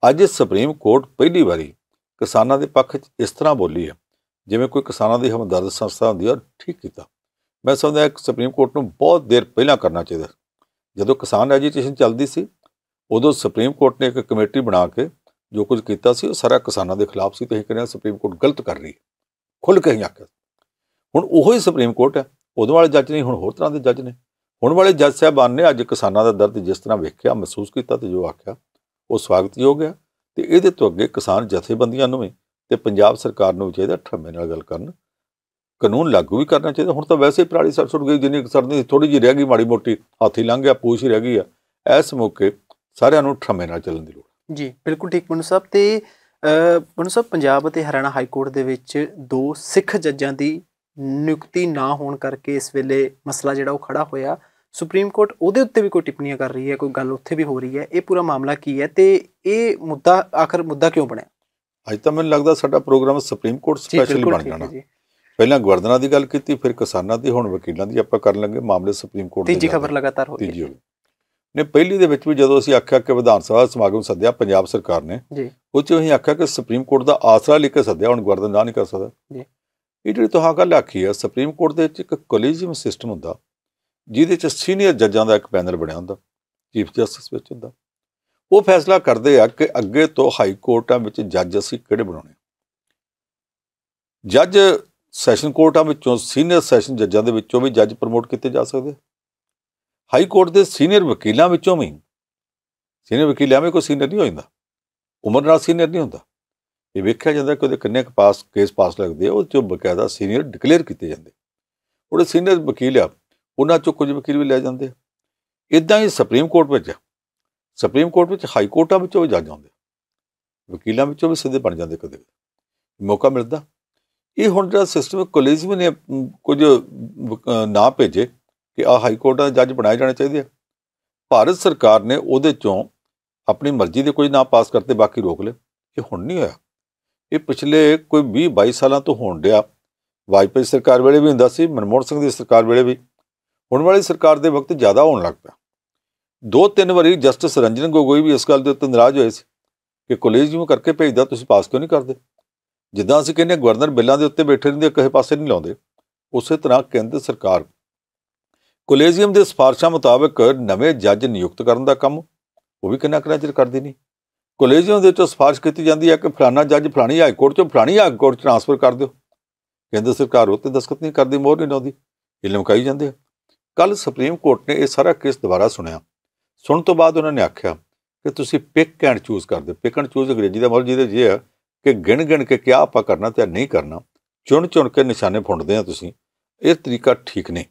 ਅੱਜ ਸੁਪਰੀਮ ਕੋਰਟ ਪਹਿਲੀ ਵਾਰੀ ਕਿਸਾਨਾਂ ਦੇ ਪੱਖ 'ਚ ਇਸ ਤਰ੍ਹਾਂ ਬੋਲੀ ਹੈ ਜਿਵੇਂ ਕੋਈ ਕਿਸਾਨਾਂ ਦੀ ਹਮਦਰਦ ਸੰਸਥਾ ਹੁੰਦੀ ਹੈ ਔਰ ਠੀਕ ਕੀਤਾ ਮੈਂ ਸਮਝਦਾ ਇੱਕ ਸੁਪਰੀਮ ਕੋਰਟ ਨੂੰ ਬਹੁਤ ਦੇਰ ਪਹਿਲਾਂ ਕਰਨਾ ਚਾਹੀਦਾ ਜਦੋਂ ਕਿਸਾਨ ਐਜੀਟੇਸ਼ਨ ਚੱਲਦੀ ਸੀ ਉਦੋਂ ਸੁਪਰੀਮ ਕੋਰਟ ਨੇ ਇੱਕ ਕਮੇਟੀ ਬਣਾ ਕੇ ਜੋ ਕੁਝ ਕੀਤਾ ਸੀ ਉਹ ਸਾਰਾ ਕਿਸਾਨਾਂ ਦੇ ਖਿਲਾਫ ਸੀ ਤੇ ਇਹ ਕਹਿੰਦੇ ਸੁਪਰੀਮ ਕੋਰਟ ਗਲਤ ਕਰ ਰਹੀ ਹੈ ਖੁੱਲ ਕੇ ਹੀ ਆਖਿਆ ਹੁਣ ਉਹੋ ਹੀ ਸੁਪਰੀਮ ਕੋਰਟ ਹੈ ਉਦੋਂ ਵਾਲੇ ਜੱਜ ਨਹੀਂ ਹੁਣ ਹੋਰ ਤਰ੍ਹਾਂ ਦੇ ਜੱਜ ਨੇ ਹੁਣ ਵਾਲੇ ਜੱਜ ਸਾਹਿਬਾਨ ਨੇ ਅੱਜ ਕਿਸਾਨਾਂ ਦਾ ਦਰਦ ਜਿਸ ਤਰ੍ਹਾਂ ਵੇਖਿਆ ਮਹਿਸੂਸ ਕੀਤਾ ਤੇ ਜੋ ਆਖਿਆ ਉਹ ਸਵਾਗਤਯੋਗ ਹੈ ਤੇ ਇਹਦੇ ਤੋਂ ਅੱਗੇ ਕਿਸਾਨ ਜਥੇਬੰਦੀਆਂ ਨੂੰ ਵੀ ਤੇ ਪੰਜਾਬ ਸਰਕਾਰ ਨੂੰ ਵੀ ਚਾਹੀਦਾ ਠੰਮੇ ਨਾਲ ਗੱਲ ਕਰਨ ਕਾਨੂੰਨ ਲਾਗੂ ਵੀ ਕਰਨਾ ਚਾਹੀਦਾ ਹੁਣ ਤਾਂ ਵੈਸੇ ਹੀ ਪਰਾਲੀ ਸੜ ਸੁੱਟ ਗਈ ਜਿੰਨੀ ਸਰਦੀ ਥੋੜੀ ਜਿਹੀ ਰਹਿ ਗਈ ਮਾੜੀ ਮੋਟੀ ਹਾਥੀ ਲੰਘ ਗਿਆ ਪੂਛ ਹੀ ਰਹਿ ਗਈ ਆ ਇਸ ਮੌਕੇ ਸਾਰਿਆਂ ਨੂੰ ਠੰਮੇ ਨਾਲ ਚੱਲਣ ਦੀ ਲੋੜ ਜੀ ਬਿਲਕੁਲ ਠੀਕ ਮਨੂ ਸਾਹਿਬ ਤੇ ਮਨੂ ਸਾਹਿਬ ਪੰਜਾਬ ਅਤੇ ਹਰਿਆਣਾ ਹਾਈ ਕੋਰਟ ਦੇ ਵਿੱਚ ਦੋ ਸਿੱਖ ਜੱਜਾਂ ਦੀ ਨਿਯੁਕਤੀ ਨਾ ਹੋਣ ਕਰਕੇ ਇਸ ਵੇਲੇ ਮਸਲਾ ਜਿਹੜਾ ਉਹ ਖੜਾ ਹੋਇਆ ਸੁਪਰੀਮ ਕੋਰਟ ਉਹਦੇ ਉੱਤੇ ਵੀ ਕੋਈ ਟਿੱਪਣੀਆਂ ਕਰ ਰਹੀ ਹੈ ਕੋਈ ਗੱਲ ਉੱਥੇ ਵੀ ਹੋ ਰਹੀ ਹੈ ਇਹ ਪੂਰਾ ਮਾਮਲਾ ਕੀ ਹੈ ਤੇ ਇਹ ਮੁੱਦਾ ਆਖਰ ਮੁੱਦਾ ਕਿਉਂ ਬਣਿਆ ਅੱਜ ਤਾਂ ਮੈਨੂੰ ਲੱਗਦਾ ਸਾਡਾ ਪ੍ਰੋਗਰਾਮ ਸੁਪਰੀਮ ਕੋਰਟ ਸਪੈਸ਼ਲੀ ਬਣ ਜਾਣਾ ਪਹਿਲਾਂ ਗਵਰਨਰਾਂ ਦੀ ਗੱਲ ਕੀਤੀ ਫਿਰ ਕਿਸਾਨਾਂ ਦੀ ਹੁਣ ਵਕੀਲਾਂ ਦੀ ਆਪਾਂ ਕਰਨ ਲੱਗੇ ਮਾਮਲੇ ਸੁਪਰੀਮ ਕੋਰਟ ਦੇ ਤੀਜੀ ਖਬਰ ਲਗਾਤਾਰ ਹੋ ਰਹੀ ਹੈ ਨੇ ਪਹਿਲੀ ਦੇ ਵਿੱਚ ਵੀ ਜਦੋਂ ਅਸੀਂ ਆਖਿਆ ਕਿ ਵਿਧਾਨ ਸਭਾ ਸਮਾਗਮ ਸੱਦਿਆ ਪੰਜਾਬ ਸਰਕਾਰ ਨੇ ਜੀ ਉਹ ਚ ਅਸੀਂ ਆਖਿਆ ਕਿ ਸੁਪਰੀਮ ਕੋਰਟ ਦਾ ਆਸਰਾ ਲੈ ਕੇ ਸੱਦਿਆ ਹੁਣ ਗਵਰਨਰ ਨਹੀਂ ਕਰ ਸਕਦਾ ਜੀ ਇਹ ਜਿਹੜੀ ਤੁਹਾਂ ਗੱਲ ਆਖੀ ਹੈ ਸੁਪਰੀਮ ਕੋਰਟ ਦੇ ਵਿੱਚ ਇੱਕ ਕੋਲੀਜੀਅਮ ਸਿਸਟਮ ਹੁੰਦਾ ਜਿਹਦੇ 'ਚ ਸੀਨੀਅਰ ਜੱਜਾਂ ਦਾ ਇੱਕ ਪੈਨਲ ਬਣਿਆ ਹੁੰਦਾ ਚੀਫ ਜਸਟਿਸ ਵਿੱਚ ਹੁੰਦਾ ਉਹ ਫੈਸਲਾ ਕਰਦੇ ਆ ਕਿ ਅੱਗੇ ਤੋਂ ਹਾਈ ਕੋਰਟਾਂ ਵਿੱਚ ਜੱਜ ਅਸੀਂ ਕਿਹੜੇ ਬਣਾਉਣੇ ਜੱਜ ਸੈਸ਼ਨ ਕੋਰਟਾਂ ਵਿੱਚੋਂ ਸੀਨੀਅਰ ਸੈਸ਼ਨ ਜੱਜਾਂ ਦੇ ਵਿੱਚੋਂ ਵੀ ਜੱਜ ਪ੍ਰਮੋਟ ਕੀਤੇ ਜਾ ਸਕਦੇ ਹਾਈ ਕੋਰਟ ਦੇ ਸੀਨੀਅਰ ਵਕੀਲਾਂ ਵਿੱਚੋਂ ਵੀ ਸੀਨੀਅਰ ਵਕੀਲਾਂ ਵਿੱਚ ਕੋਈ ਸੀਨੀਅਰ ਨਹੀਂ ਹੁੰਦਾ ਉਮਰ ਨਾਲ ਸੀਨੀਅਰ ਨਹੀਂ ਹੁੰਦਾ ਇਹ ਵੇਖਿਆ ਜਾਂਦਾ ਕਿ ਉਹਦੇ ਕਿੰਨੇ ਪਾਸ ਕੇਸ ਪਾਸ ਲੱਗਦੇ ਉਹ ਚੋਂ ਬਕਾਇਦਾ ਸੀਨੀਅਰ ਡਿਕਲੇਅਰ ਕੀਤੇ ਜਾਂਦੇ ਉਹਦੇ ਸੀਨੀਅਰ ਵਕੀਲ ਆ ਉਹਨਾਂ ਚੋਂ ਕੁਝ ਵਕੀਲ ਵੀ ਲੈ ਜਾਂਦੇ ਇਦਾਂ ਹੀ ਸੁਪਰੀਮ ਕੋਰਟ ਵਿੱਚ ਸੁਪਰੀਮ ਕੋਰਟ ਵਿੱਚ ਹਾਈ ਕੋਰਟਾਂ ਵਿੱਚੋਂ ਵੀ ਜੱਜ ਆਉਂਦੇ ਵਕੀਲਾਂ ਵਿੱਚੋਂ ਵੀ ਸਿੱਧੇ ਬਣ ਜਾਂਦੇ ਕਦੇ ਮੌਕਾ ਮਿਲਦਾ ਇਹ ਹੁਣ ਜਿਹੜਾ ਸਿਸਟਮ ਕੋਲੇਜ ਵੀ ਨੇ ਕੁਝ ਨਾ ਭੇਜੇ ਕਿ ਆ ਹਾਈ ਕੋਰਟ ਦਾ ਜੱਜ ਬਣਾਏ ਜਾਣੇ ਚਾਹੀਦੇ ਆ ਭਾਰਤ ਸਰਕਾਰ ਨੇ ਉਹਦੇ ਚੋਂ ਆਪਣੀ ਮਰਜ਼ੀ ਦੇ ਕੋਈ ਨਾ ਪਾਸ ਕਰਤੇ ਬਾਕੀ ਰੋਕ ਲਏ ਇਹ ਹੁਣ ਨਹੀਂ ਹੋਇਆ ਇਹ ਪਿਛਲੇ ਕੋਈ 20 22 ਸਾਲਾਂ ਤੋਂ ਹੋਣ ਡਿਆ ਵਾਜਪੇਈ ਸਰਕਾਰ ਵੇਲੇ ਵੀ ਹੁੰਦਾ ਸੀ ਮਨਮੋਹਨ ਸਿੰਘ ਦੀ ਸਰਕਾਰ ਵੇਲੇ ਵੀ ਹੁਣ ਵਾਲੀ ਸਰਕਾਰ ਦੇ ਵਕਤ ਜ਼ਿਆਦਾ ਹੋਣ ਲੱਗ ਪਿਆ ਦੋ ਤਿੰਨ ਵਾਰੀ ਜਸਟਿਸ ਰੰਜਨ ਗੋਗੋਈ ਵੀ ਇਸ ਗੱਲ ਦੇ ਉੱਤੇ ਨਾਰਾਜ਼ ਹੋਏ ਸੀ ਕਿ ਕਾਲਜ ਨੂੰ ਕਰਕੇ ਭੇਜਦਾ ਤੁਸੀਂ ਪਾਸ ਕਿਉਂ ਨਹੀਂ ਕਰਦੇ ਜਿੱਦਾਂ ਅਸੀਂ ਕਹਿੰਦੇ ਗਵਰਨਰ ਬਿੱਲਾਂ ਦੇ ਉੱਤੇ ਬੈਠੇ ਰਹਿੰਦੇ ਕਿਸੇ ਪਾਸੇ ਨਹੀਂ ਲਾਉਂਦੇ ਉਸੇ ਤਰ੍ਹਾਂ ਕੇਂਦਰ ਸਰਕਾਰ ਕਾਲਜੀਅਮ ਦੇ ਸਿਫਾਰਸ਼ਾਂ ਮੁਤਾਬਕ ਨਵੇਂ ਜੱਜ ਨਿਯੁਕਤ ਕਰਨ ਦਾ ਕੰਮ ਉਹ ਵੀ ਕਿੰਨਾ ਕਿੰਨਾ ਕਰਦੀ ਨਹੀਂ ਕਾਲਜੀਅਮ ਦੇ ਵਿੱਚੋਂ ਸਿਫਾਰਸ਼ ਕੀਤੀ ਜਾਂਦੀ ਹੈ ਕਿ ਫਲਾਣਾ ਜੱਜ ਫਲਾਣੀ ਹਾਈ ਕੋਰਟ ਚੋਂ ਫਲਾਣੀ ਹਾਈ ਕੋਰਟ ਟ੍ਰਾਂਸਫਰ ਕਰ ਦਿਓ ਕੇਂਦਰ ਸਰਕਾਰ ਉਹ ਤੇ ਦਸਖਤ ਨਹੀਂ ਕਰਦੀ ਮੋਹਰ ਨਹੀਂ ਲਾਉਂਦੀ ਇਹ ਲਮਕਾਈ ਜਾਂਦੇ ਆ ਕੱਲ ਸੁਪਰੀਮ ਕੋਰਟ ਨੇ ਇਹ ਸਾਰਾ ਕੇਸ ਦੁਬਾਰਾ ਸੁਣਿਆ ਸੁਣਨ ਤੋਂ ਬਾਅਦ ਉਹਨਾਂ ਨੇ ਆਖਿਆ ਕਿ ਤੁਸੀਂ ਪਿਕ ਐਂਡ ਚੂਜ਼ ਕਰਦੇ ਪਿਕ ਐਂਡ ਚੂਜ਼ ਅੰਗਰੇਜ਼ੀ ਦਾ ਮਤਲਬ ਜਿਹਦੇ ਜੇ ਹੈ ਕਿ ਗਿਣ ਗਿਣ ਕੇ ਕਿਆ ਆਪਾਂ ਕਰਨਾ ਤੇ ਨਹੀਂ ਕਰਨਾ ਚੁਣ ਚੁਣ ਕੇ ਨਿਸ਼ਾਨੇ ਫੁੰਡਦੇ ਆ ਤੁਸੀਂ ਇਹ ਤਰੀਕਾ ਠੀਕ ਨਹੀਂ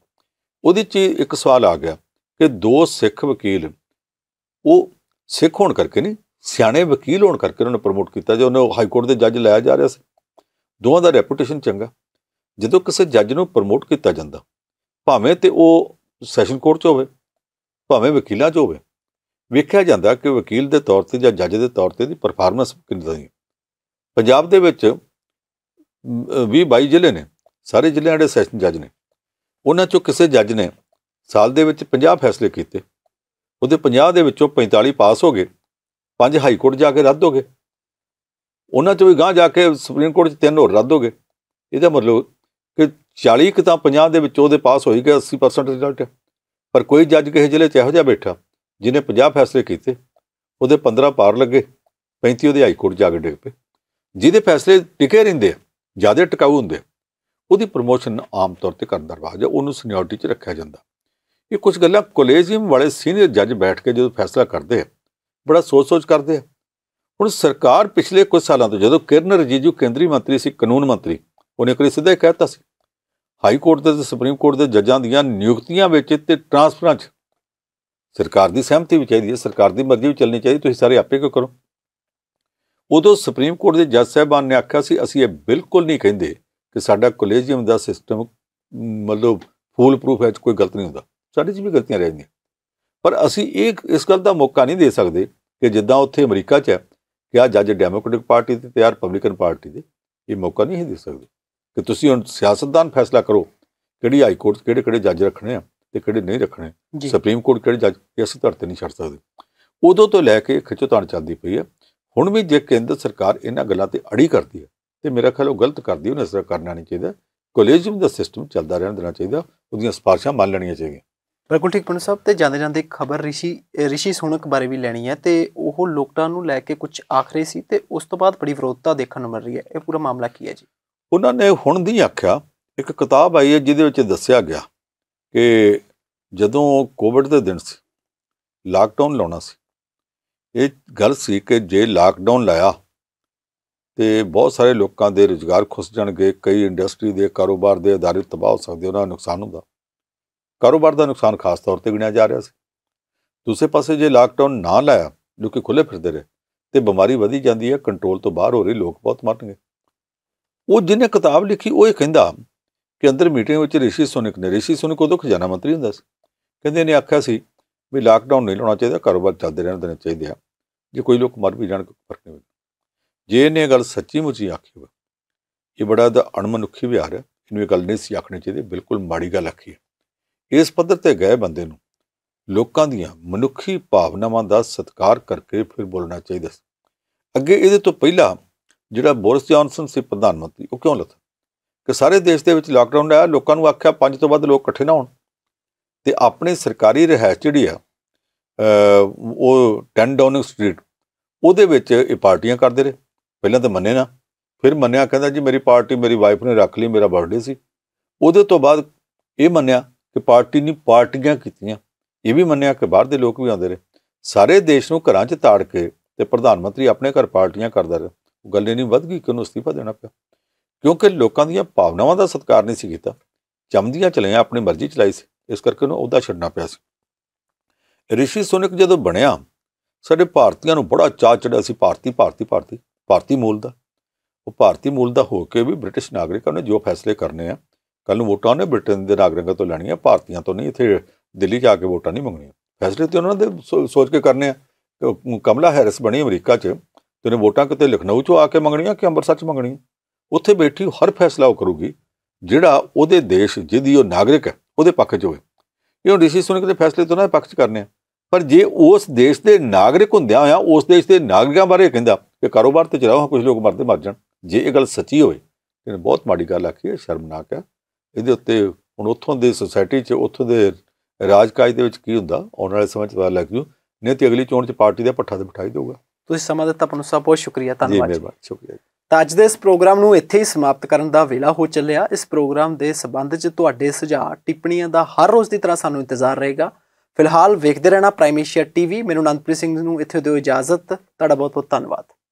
ਉਹਦੇ 'ਚ ਇੱਕ ਸਵਾਲ ਆ ਗਿਆ ਕਿ ਦੋ ਸਿੱਖ ਵਕੀਲ ਉਹ ਸਿੱਖ ਹੋਣ ਕਰਕੇ ਨਹੀਂ ਸਿਆਣੇ ਵਕੀਲ ਹੋਣ ਕਰਕੇ ਉਹਨਾਂ ਨੂੰ ਪ੍ਰਮੋਟ ਕੀਤਾ ਜੇ ਉਹਨੇ ਹਾਈ ਕੋਰਟ ਦੇ ਜੱਜ ਲਾਇਆ ਜਾ ਰਿਹਾ ਸੀ ਦੋਵਾਂ ਦਾ ਰੈਪਿਊਟੇਸ਼ਨ ਚੰਗਾ ਜਦੋਂ ਕਿਸੇ ਜੱਜ ਨੂੰ ਪ੍ਰਮੋਟ ਕੀਤਾ ਜਾਂਦਾ ਭਾਵੇਂ ਤੇ ਉਹ ਸੈਸ਼ਨ ਕੋਰਟ 'ਚ ਹੋਵੇ ਭਾਵੇਂ ਵਕੀਲਾਂ 'ਚ ਹੋਵੇ ਵੇਖਿਆ ਜਾਂਦਾ ਕਿ ਵਕੀਲ ਦੇ ਤੌਰ ਤੇ ਜਾਂ ਜੱਜ ਦੇ ਤੌਰ ਤੇ ਦੀ ਪਰਫਾਰਮੈਂਸ ਕਿੰਨੀ ਹੈ ਪੰਜਾਬ ਦੇ ਵਿੱਚ 20 22 ਜ਼ਿਲ੍ਹੇ ਨੇ ਸਾਰੇ ਜ਼ਿਲ੍ਹਿਆਂ ਦੇ ਸੈਸ਼ਨ ਜੱਜ ਨੇ ਉਹਨਾਂ 'ਚੋਂ ਕਿਸੇ ਜੱਜ ਨੇ ਸਾਲ ਦੇ ਵਿੱਚ 50 ਫੈਸਲੇ ਕੀਤੇ ਉਹਦੇ 50 ਦੇ ਵਿੱਚੋਂ 45 ਪਾਸ ਹੋ ਗਏ ਪੰਜ ਹਾਈ ਕੋਰਟ ਜਾ ਕੇ ਰੱਦ ਹੋ ਗਏ ਉਹਨਾਂ 'ਚੋਂ ਵੀ ਗਾਂ ਜਾ ਕੇ ਸੁਪਰੀਮ ਕੋਰਟ 'ਚ ਤਿੰਨ ਹੋਰ ਰੱਦ ਹੋ ਗਏ ਇਹਦਾ ਮਤਲਬ ਕਿ 40 ਤਾਂ 50 ਦੇ ਵਿੱਚ ਉਹਦੇ ਪਾਸ ਹੋਈ ਗਿਆ 80% ਰਿਜ਼ਲਟ ਪਰ ਕੋਈ ਜੱਜ ਕਿਸੇ ਜ਼ਿਲ੍ਹੇ 'ਚ ਇਹੋ ਜਿਹਾ ਬੈਠਾ ਜਿਨੇ 50 ਫੈਸਲੇ ਕੀਤੇ ਉਹਦੇ 15 ਪਾਰ ਲੱਗੇ 35 ਉਹਦੇ ਹਾਈ ਕੋਰਟ ਜਾ ਕੇ ਡਿੱਗ ਪਏ ਜਿਹਦੇ ਫੈਸਲੇ ਟਿਕੇ ਰਹਿੰਦੇ ਜਿਆਦਾ ਟਿਕਾਊ ਹੁੰਦੇ ਉਹਦੀ ਪ੍ਰੋਮੋਸ਼ਨ ਆਮ ਤੌਰ ਤੇ ਕਰਨ ਦਰਵਾਜ ਉਹਨੂੰ ਸੀਨੀਅਰਟੀ 'ਚ ਰੱਖਿਆ ਜਾਂਦਾ ਇਹ ਕੁਝ ਗੱਲਾਂ ਕੋਲੇਜੀਅਮ ਵਾਲੇ ਸੀਨੀਅਰ ਜੱਜ ਬੈਠ ਕੇ ਜਦੋਂ ਫੈਸਲਾ ਕਰਦੇ ਆ ਬੜਾ ਸੋਚ-ਸੋਚ ਕਰਦੇ ਆ ਹੁਣ ਸਰਕਾਰ ਪਿਛਲੇ ਕੁਝ ਸਾਲਾਂ ਤੋਂ ਜਦੋਂ ਕਿਰਨ ਰਜੀਜੂ ਕੇਂਦਰੀ ਮੰਤਰੀ ਸੀ ਕਾਨੂੰਨ ਮੰਤਰੀ ਉਹਨੇ ਕੋਈ ਸਿੱਧਾ ਕਹਿਤਾ ਸੀ ਹਾਈ ਕੋਰਟ ਦੇ ਤੇ ਸੁਪਰੀਮ ਕੋਰਟ ਦੇ ਜੱਜਾਂ ਦੀਆਂ ਨਿਯੁਕਤੀਆਂ ਵਿੱਚ ਤੇ ਟ੍ਰਾਂਸਫਰਾਂ 'ਚ ਸਰਕਾਰ ਦੀ ਸਹਿਮਤੀ ਵੀ ਚਾਹੀਦੀ ਹੈ ਸਰਕਾਰ ਦੀ ਮਰਜ਼ੀ ਵੀ ਚੱਲਣੀ ਚਾਹੀਦੀ ਤੁਸੀਂ ਸਾਰੇ ਆਪੇ ਕਿਉਂ ਕਰੋ ਉਦੋਂ ਸੁਪਰੀਮ ਕੋਰਟ ਦੇ ਜੱਜ ਸਾਹਿਬਾਨ ਨੇ ਆਖਿਆ ਸੀ ਅਸੀਂ ਇਹ ਬਿਲਕੁਲ ਨਹੀਂ ਕਹਿੰਦੇ ਕਿ ਸਾਡਾ ਕੋਲੇਜੀਅਮ ਦਾ ਸਿਸਟਮ ਮਤਲਬ ਫੂਲ ਪ੍ਰੂਫ ਹੈ ਕੋਈ ਗਲਤ ਨਹੀਂ ਹੁੰਦਾ ਸਾਡੇ 'ਚ ਵੀ ਗਲਤੀਆਂ ਰਹਿੰਦੀਆਂ ਪਰ ਅਸੀਂ ਇਹ ਇਸ ਗੱਲ ਦਾ ਮੌਕਾ ਨਹੀਂ ਦੇ ਸਕਦੇ ਕਿ ਜਿੱਦਾਂ ਉੱਥੇ ਅਮਰੀਕਾ 'ਚ ਹੈ ਕਿ ਆ ਜੱਜ ਡੈਮੋਕ੍ਰੈਟਿਕ ਪਾਰਟੀ ਦੇ ਤੇ ਤਿਆਰ ਰਿਪਬਲਿਕਨ ਪਾਰਟੀ ਦੇ ਇਹ ਮੌਕਾ ਨਹੀਂ ਦੇ ਸਕਦੇ ਕਿ ਤੁਸੀਂ ਹੁਣ ਸਿਆਸਤਦਾਨ ਫੈਸਲਾ ਕਰੋ ਕਿਹੜੀ ਹਾਈ ਕੋਰਟ ਕਿਹੜੇ ਕਿਹੜੇ ਜੱਜ ਰੱਖਣੇ ਆ ਤੇ ਕਿਹੜੇ ਨਹੀਂ ਰੱਖਣੇ ਸੁਪਰੀਮ ਕੋਰਟ ਕਿਹੜੇ ਜੱਜ ਇਸ ਅਸੀਂ ਧਰਤੇ ਨਹੀਂ ਛੱਡ ਸਕਦੇ ਉਦੋਂ ਤੋਂ ਲੈ ਕੇ ਖਿੱਚੋਤਾਣ ਚੱਲਦੀ ਪਈ ਹੈ ਹੁਣ ਵੀ ਜੇ ਕੇਂਦਰ ਸਰਕਾਰ ਇਹਨਾਂ ਗੱਲਾਂ ਤੇ ਅੜੀ ਕਰਦੀ ਹੈ ਤੇ ਮੇਰਾ ਖਿਆਲ ਉਹ ਗਲਤ ਕਰਦੀ ਉਹਨੇ ਇਸ ਕਰਨਾ ਨਹੀਂ ਚਾਹੀਦਾ ਕੋਲੇਜੀਅਮ ਦਾ ਸਿਸਟਮ ਚੱਲਦਾ ਰਹਿਣ ਦੇਣਾ ਚਾਹੀਦਾ ਉਹਦੀਆਂ ਸਪਾਰਸ਼ਾਂ ਮੰਨ ਲੈਣੀਆਂ ਚਾਹੀਦੀਆਂ ਬਿਲਕੁਲ ਠੀਕ ਪੰਡਤ ਸਾਹਿਬ ਤੇ ਜਾਂਦੇ ਜਾਂਦੇ ਖਬਰ ਰਿਸ਼ੀ ਰਿਸ਼ੀ ਸੁਣਕ ਬਾਰੇ ਵੀ ਲੈਣੀ ਹੈ ਤੇ ਉਹ ਲੋਕਡਾਊਨ ਨੂੰ ਲੈ ਕੇ ਕੁਝ ਆਖਰੇ ਸੀ ਤੇ ਉਸ ਤੋਂ ਬਾਅਦ ਬੜੀ ਵਿਰੋਧਤਾ ਦੇਖਣ ਨੂੰ ਮਿਲ ਰਹੀ ਹੈ ਇਹ ਪੂਰਾ ਮਾਮਲਾ ਕੀ ਹੈ ਜੀ ਉਹਨਾਂ ਨੇ ਹੁਣ ਦੀ ਆਖਿਆ ਇੱਕ ਕਿਤਾਬ ਆਈ ਹੈ ਜਿਹਦੇ ਵਿੱਚ ਦੱਸਿਆ ਗਿਆ ਕਿ ਜਦੋਂ ਕੋਵਿਡ ਦੇ ਦਿਨ ਸੀ ਲਾਕਡਾਊਨ ਲਾਉਣਾ ਸੀ ਇਹ ਗੱਲ ਸੀ ਕਿ ਜੇ ਲਾਕਡਾਊਨ ਲਾਇਆ ਤੇ ਬਹੁਤ ਸਾਰੇ ਲੋਕਾਂ ਦੇ ਰੋਜ਼ਗਾਰ ਖੁੱਸ ਜਾਣਗੇ ਕਈ ਇੰਡਸਟਰੀ ਦੇ ਕਾਰੋਬਾਰ ਦੇ ਅਦਾਰੇ ਤਬਾਹ ਹੋ ਸਕਦੇ ਉਹਨਾਂ ਦਾ ਨੁਕਸਾਨ ਹੁੰਦਾ ਕਾਰੋਬਾਰ ਦਾ ਨੁਕਸਾਨ ਖਾਸ ਤੌਰ ਤੇ ਗਿਣਿਆ ਜਾ ਰਿਹਾ ਸੀ ਦੂਸਰੇ ਪਾਸੇ ਜੇ ਲਾਕਡਾਊਨ ਨਾ ਲਾਇਆ ਲੋਕੀ ਖੁੱਲੇ ਫਿਰਦੇ ਰਹੇ ਤੇ ਬਿਮਾਰੀ ਵਧੀ ਜਾਂਦੀ ਹੈ ਕੰਟਰੋਲ ਤੋਂ ਬਾਹਰ ਹੋ ਰਹੀ ਲੋਕ ਬਹੁਤ ਮਰਨਗੇ ਉਹ ਜਿਹਨੇ ਕਿਤਾਬ ਲਿਖੀ ਉਹ ਇਹ ਕਹਿੰਦਾ ਕਿ ਅੰਦਰ ਮੀਟਿੰਗ ਵਿੱਚ ਰਿਸ਼ੀ ਸੁਨਿਕ ਨੇ ਰਿਸ਼ੀ ਸੁਨਿਕ ਦੁੱਖ ਖਜ਼ਾਨਾ ਮੰਤਰੀ ਹੁੰਦਾ ਸੀ ਕਹਿੰਦੇ ਨੇ ਆਖਿਆ ਸੀ ਵੀ ਲਾਕਡਾਊਨ ਨਹੀਂ ਲਾਉਣਾ ਚਾਹੀਦਾ ਕਾਰੋਬਾਰ ਚੱਲਦੇ ਰਹਿਣ ਦੇਣਾ ਚਾਹੀਦੇ ਆ ਜੇ ਕੋਈ ਲੋਕ ਮਰ ਵੀ ਜਾਣ ਕੋਈ ਫਰਕ ਨਹੀਂ ਪੈਂਦਾ ਜੇ ਇਹਨੇ ਗੱਲ ਸੱਚੀ ਮੁੱਚੀ ਆਖੀ ਹੋਵੇ ਇਹ ਬੜਾ ਦਾ ਅਣਮਨੁੱਖੀ ਵਿਹਾਰ ਹੈ ਇਹਨੂੰ ਇਹ ਗੱਲ ਨਹੀਂ ਸੀ ਆਖਣੀ ਚਾਹੀਦੀ ਬਿਲਕੁਲ ਮਾੜੀ ਗੱਲ ਆਖੀ ਹੈ ਇਸ ਪੱਧਰ ਤੇ ਗਏ ਬੰਦੇ ਨੂੰ ਲੋਕਾਂ ਦੀਆਂ ਮਨੁੱਖੀ ਭਾਵਨਾਵਾਂ ਦਾ ਸਤਿਕਾਰ ਕਰਕੇ ਫਿਰ ਬੋਲਣਾ ਚਾਹੀਦਾ ਅੱਗੇ ਇਹਦੇ ਤੋਂ ਪਹਿਲਾਂ ਜਿਹੜਾ ਬੋਰਿਸ ਜੌਨਸਨ ਸੀ ਪ੍ਰਧਾਨ ਮੰਤਰੀ ਉਹ ਕਿਉਂ ਲੱਥਾ ਕਿ ਸਾਰੇ ਦੇਸ਼ ਦੇ ਵਿੱਚ ਲਾਕਡਾਊਨ ਆਇਆ ਲੋਕਾਂ ਨੂੰ ਆਖਿਆ ਪੰਜ ਤੋਂ ਵੱਧ ਲੋਕ ਇਕੱਠੇ ਨਾ ਹੋਣ ਤੇ ਆਪਣੇ ਸਰਕਾਰੀ ਰਹਿਸ ਜਿਹੜੀ ਆ ਉਹ 10 ਡਾਊਨਿੰਗ ਸਟਰੀਟ ਉਹਦੇ ਵਿੱਚ ਇਹ ਪਾਰਟੀਆਂ ਕਰਦੇ ਰਹੇ ਪਹਿਲਾਂ ਤਾਂ ਮੰਨੇ ਨਾ ਫਿਰ ਮੰਨਿਆ ਕਹਿੰਦਾ ਜੀ ਮੇਰੀ ਪਾਰਟੀ ਮੇਰੀ ਵਾਈਫ ਨੇ ਰੱਖ ਲਈ ਮੇਰਾ ਬਰਥਡੇ ਸੀ ਉਹਦੇ ਤੋਂ ਬਾਅਦ ਇਹ ਮੰਨਿਆ ਕਿ ਪਾਰਟੀ ਨਹੀਂ ਪਾਰਟੀਆਂ ਕੀਤੀਆਂ ਇਹ ਵੀ ਮੰਨਿਆ ਕਿ ਬਾਹਰ ਦੇ ਲੋਕ ਵੀ ਆਉਂਦੇ ਰਹੇ ਸਾਰੇ ਦੇਸ਼ ਨੂੰ ਘਰਾਂ 'ਚ ਤਾੜ ਕੇ ਤੇ ਪ੍ਰਧਾਨ ਮੰਤਰੀ ਆਪਣੇ ਘਰ ਪਾਰਟੀਆਂ ਕਰਦਾ ਰਿਹਾ ਗੱਲ ਨਹੀਂ ਵੱਧ ਗਈ ਕਿ ਉਹਨੂੰ ਅਸਤੀਫਾ ਦੇਣਾ ਪਿਆ ਕਿਉਂਕਿ ਲੋਕਾਂ ਦੀਆਂ ਭਾਵਨਾਵਾਂ ਦਾ ਸਤਕਾਰ ਨਹੀਂ ਸੀ ਕੀਤਾ ਚੰਮਦੀਆਂ ਚਲੇ ਆਪਣੀ ਮਰਜ਼ੀ ਚਲਾਈ ਸੀ ਇਸ ਕਰਕੇ ਉਹਨੂੰ ਉਹਦਾ ਛੱਡਣਾ ਪਿਆ ਸੀ ਰਿਸ਼ੀ ਸੁਨਕ ਜਦੋਂ ਬਣਿਆ ਸਾਡੇ ਭਾਰਤੀਆਂ ਨੂੰ ਬੜਾ ਚਾਹ ਚੜਿਆ ਸੀ ਭਾਰਤੀ ਭਾਰਤੀ ਭਾਰਤੀ ਭਾਰਤੀ ਮੂਲ ਦਾ ਉਹ ਭਾਰਤੀ ਮੂਲ ਦਾ ਹੋ ਕੇ ਵੀ ਬ੍ਰਿਟਿਸ਼ ਨਾਗਰਿਕਾਂ ਨੇ ਜੋ ਫੈਸਲੇ ਕਰਨੇ ਆ ਕੱਲ ਨੂੰ ਵੋਟਾਂ ਨੇ ਬ੍ਰਿਟਨ ਦੇ ਨਾਗਰਿਕਾਂ ਤੋਂ ਲੈਣੀਆਂ ਭਾਰਤੀਆਂ ਤੋਂ ਨਹੀਂ ਇੱਥੇ ਦਿੱਲੀ ਜਾ ਕੇ ਵੋਟਾਂ ਨਹੀਂ ਮੰਗਣੀਆਂ ਫੈਸਲੇ ਤੇ ਉਹਨਾਂ ਦੇ ਸੋਚ ਕੇ ਕਰਨੇ ਆ ਕਮਲਾ ਹੈਰਿਸ ਬਣੀ ਅਮਰੀਕਾ 'ਚ ਤੇਨੇ ਵੋਟਾਂ ਕਿਤੇ ਲਖਨਊ 'ਚੋਂ ਆ ਕੇ ਮੰਗਣੀਆਂ ਕਿ ਅੰਮ੍ਰਿਤਸਰ 'ਚ ਮੰਗਣੀਆਂ ਉੱਥੇ ਬੈਠੀ ਹਰ ਫੈਸਲਾ ਉਹ ਕਰੂਗੀ ਜਿਹੜਾ ਉਹਦੇ ਦੇਸ਼ ਜਿਹਦੀ ਉਹ ਨਾਗਰਿਕ ਹੈ ਉਹਦੇ ਪੱਖ 'ਚ ਹੋਵੇ ਇਹ ਹੁਣ ਰਿਸ਼ੀ ਕੇ ਤੇ ਫੈਸਲੇ ਤੋਂ ਨਾ ਪੱਖ 'ਚ ਕਰਨੇ ਪਰ ਜੇ ਉਸ ਦੇਸ਼ ਦੇ ਨਾਗਰਿਕ ਹੁੰਦਿਆਂ ਹੋਇਆ ਉਸ ਦੇਸ਼ ਦੇ ਨਾਗਰਿਕਾਂ ਬਾਰੇ ਕਹਿੰਦਾ ਕਿ ਕਾਰੋਬਾਰ ਤੇ ਚਲਾਓ ਕੁਝ ਲੋਕ ਮਰਦੇ ਮਰ ਜਾਣ ਜੇ ਇਹ ਗੱਲ ਸੱਚੀ ਹੋਵੇ ਇਹਨੇ ਬਹੁਤ ਮਾੜੀ ਗੱਲ ਆਖੀ ਹੈ ਸ਼ਰਮਨਾਕ ਹੈ ਇਹਦੇ ਉੱਤੇ ਹੁਣ ਉੱਥੋਂ ਦੇ ਸੋਸਾਇਟੀ 'ਚ ਉੱਥੋਂ ਦੇ ਰਾਜਕਾਜ ਦੇ ਵਿੱਚ ਕੀ ਹੁੰਦਾ ਆਉਣ ਵਾਲੇ ਸਮੇਂ 'ਚ ਪਤਾ ਲੱਗ ਜੂ ਨਹੀਂ ਤੇ ਅਗਲੀ ਚੋਣ 'ਚ ਪਾਰਟੀ ਦਾ ਪੱਠਾ ਤੇ ਬਿਠਾਈ ਦੇਊਗਾ ਤੁਸੀਂ ਸਮਾਂ ਦਿੱਤਾ ਤੁਹਾਨੂੰ ਸਭ ਬਹੁਤ ਸ਼ੁਕਰੀਆ ਧੰਨਵਾਦ ਜੀ ਮਿਹਰਬਾਨ ਸ਼ੁਕਰੀਆ ਤਾਂ ਅੱਜ ਦੇ ਇਸ ਪ੍ਰੋਗਰਾਮ ਨੂੰ ਇੱਥੇ ਹੀ ਸਮਾਪਤ ਕਰਨ ਦਾ ਵੇਲਾ ਹੋ ਚੱਲਿਆ ਇਸ ਪ੍ਰੋਗਰਾਮ ਦੇ ਸਬੰਧ 'ਚ ਤੁਹਾਡੇ ਸੁਝਾਅ ਟਿੱਪਣੀਆਂ ਦਾ ਹਰ ਰੋਜ਼ ਦੀ ਤਰ੍ਹਾਂ ਸਾਨੂੰ ਇੰਤਜ਼ਾਰ ਰਹੇਗਾ ਫਿਲਹਾਲ ਵੇਖਦੇ ਰਹਿਣਾ ਪ੍ਰਾਈਮੇਸ਼ੀਆ ਟੀਵੀ ਮੈਨੂੰ ਅਨੰਦਪ੍ਰੀਤ ਸਿੰਘ ਨੂੰ ਇੱਥੇ ਦਿਓ ਇਜਾਜ਼ਤ ਤੁਹਾਡਾ ਬਹੁਤ ਬਹੁਤ ਧੰਨਵਾਦ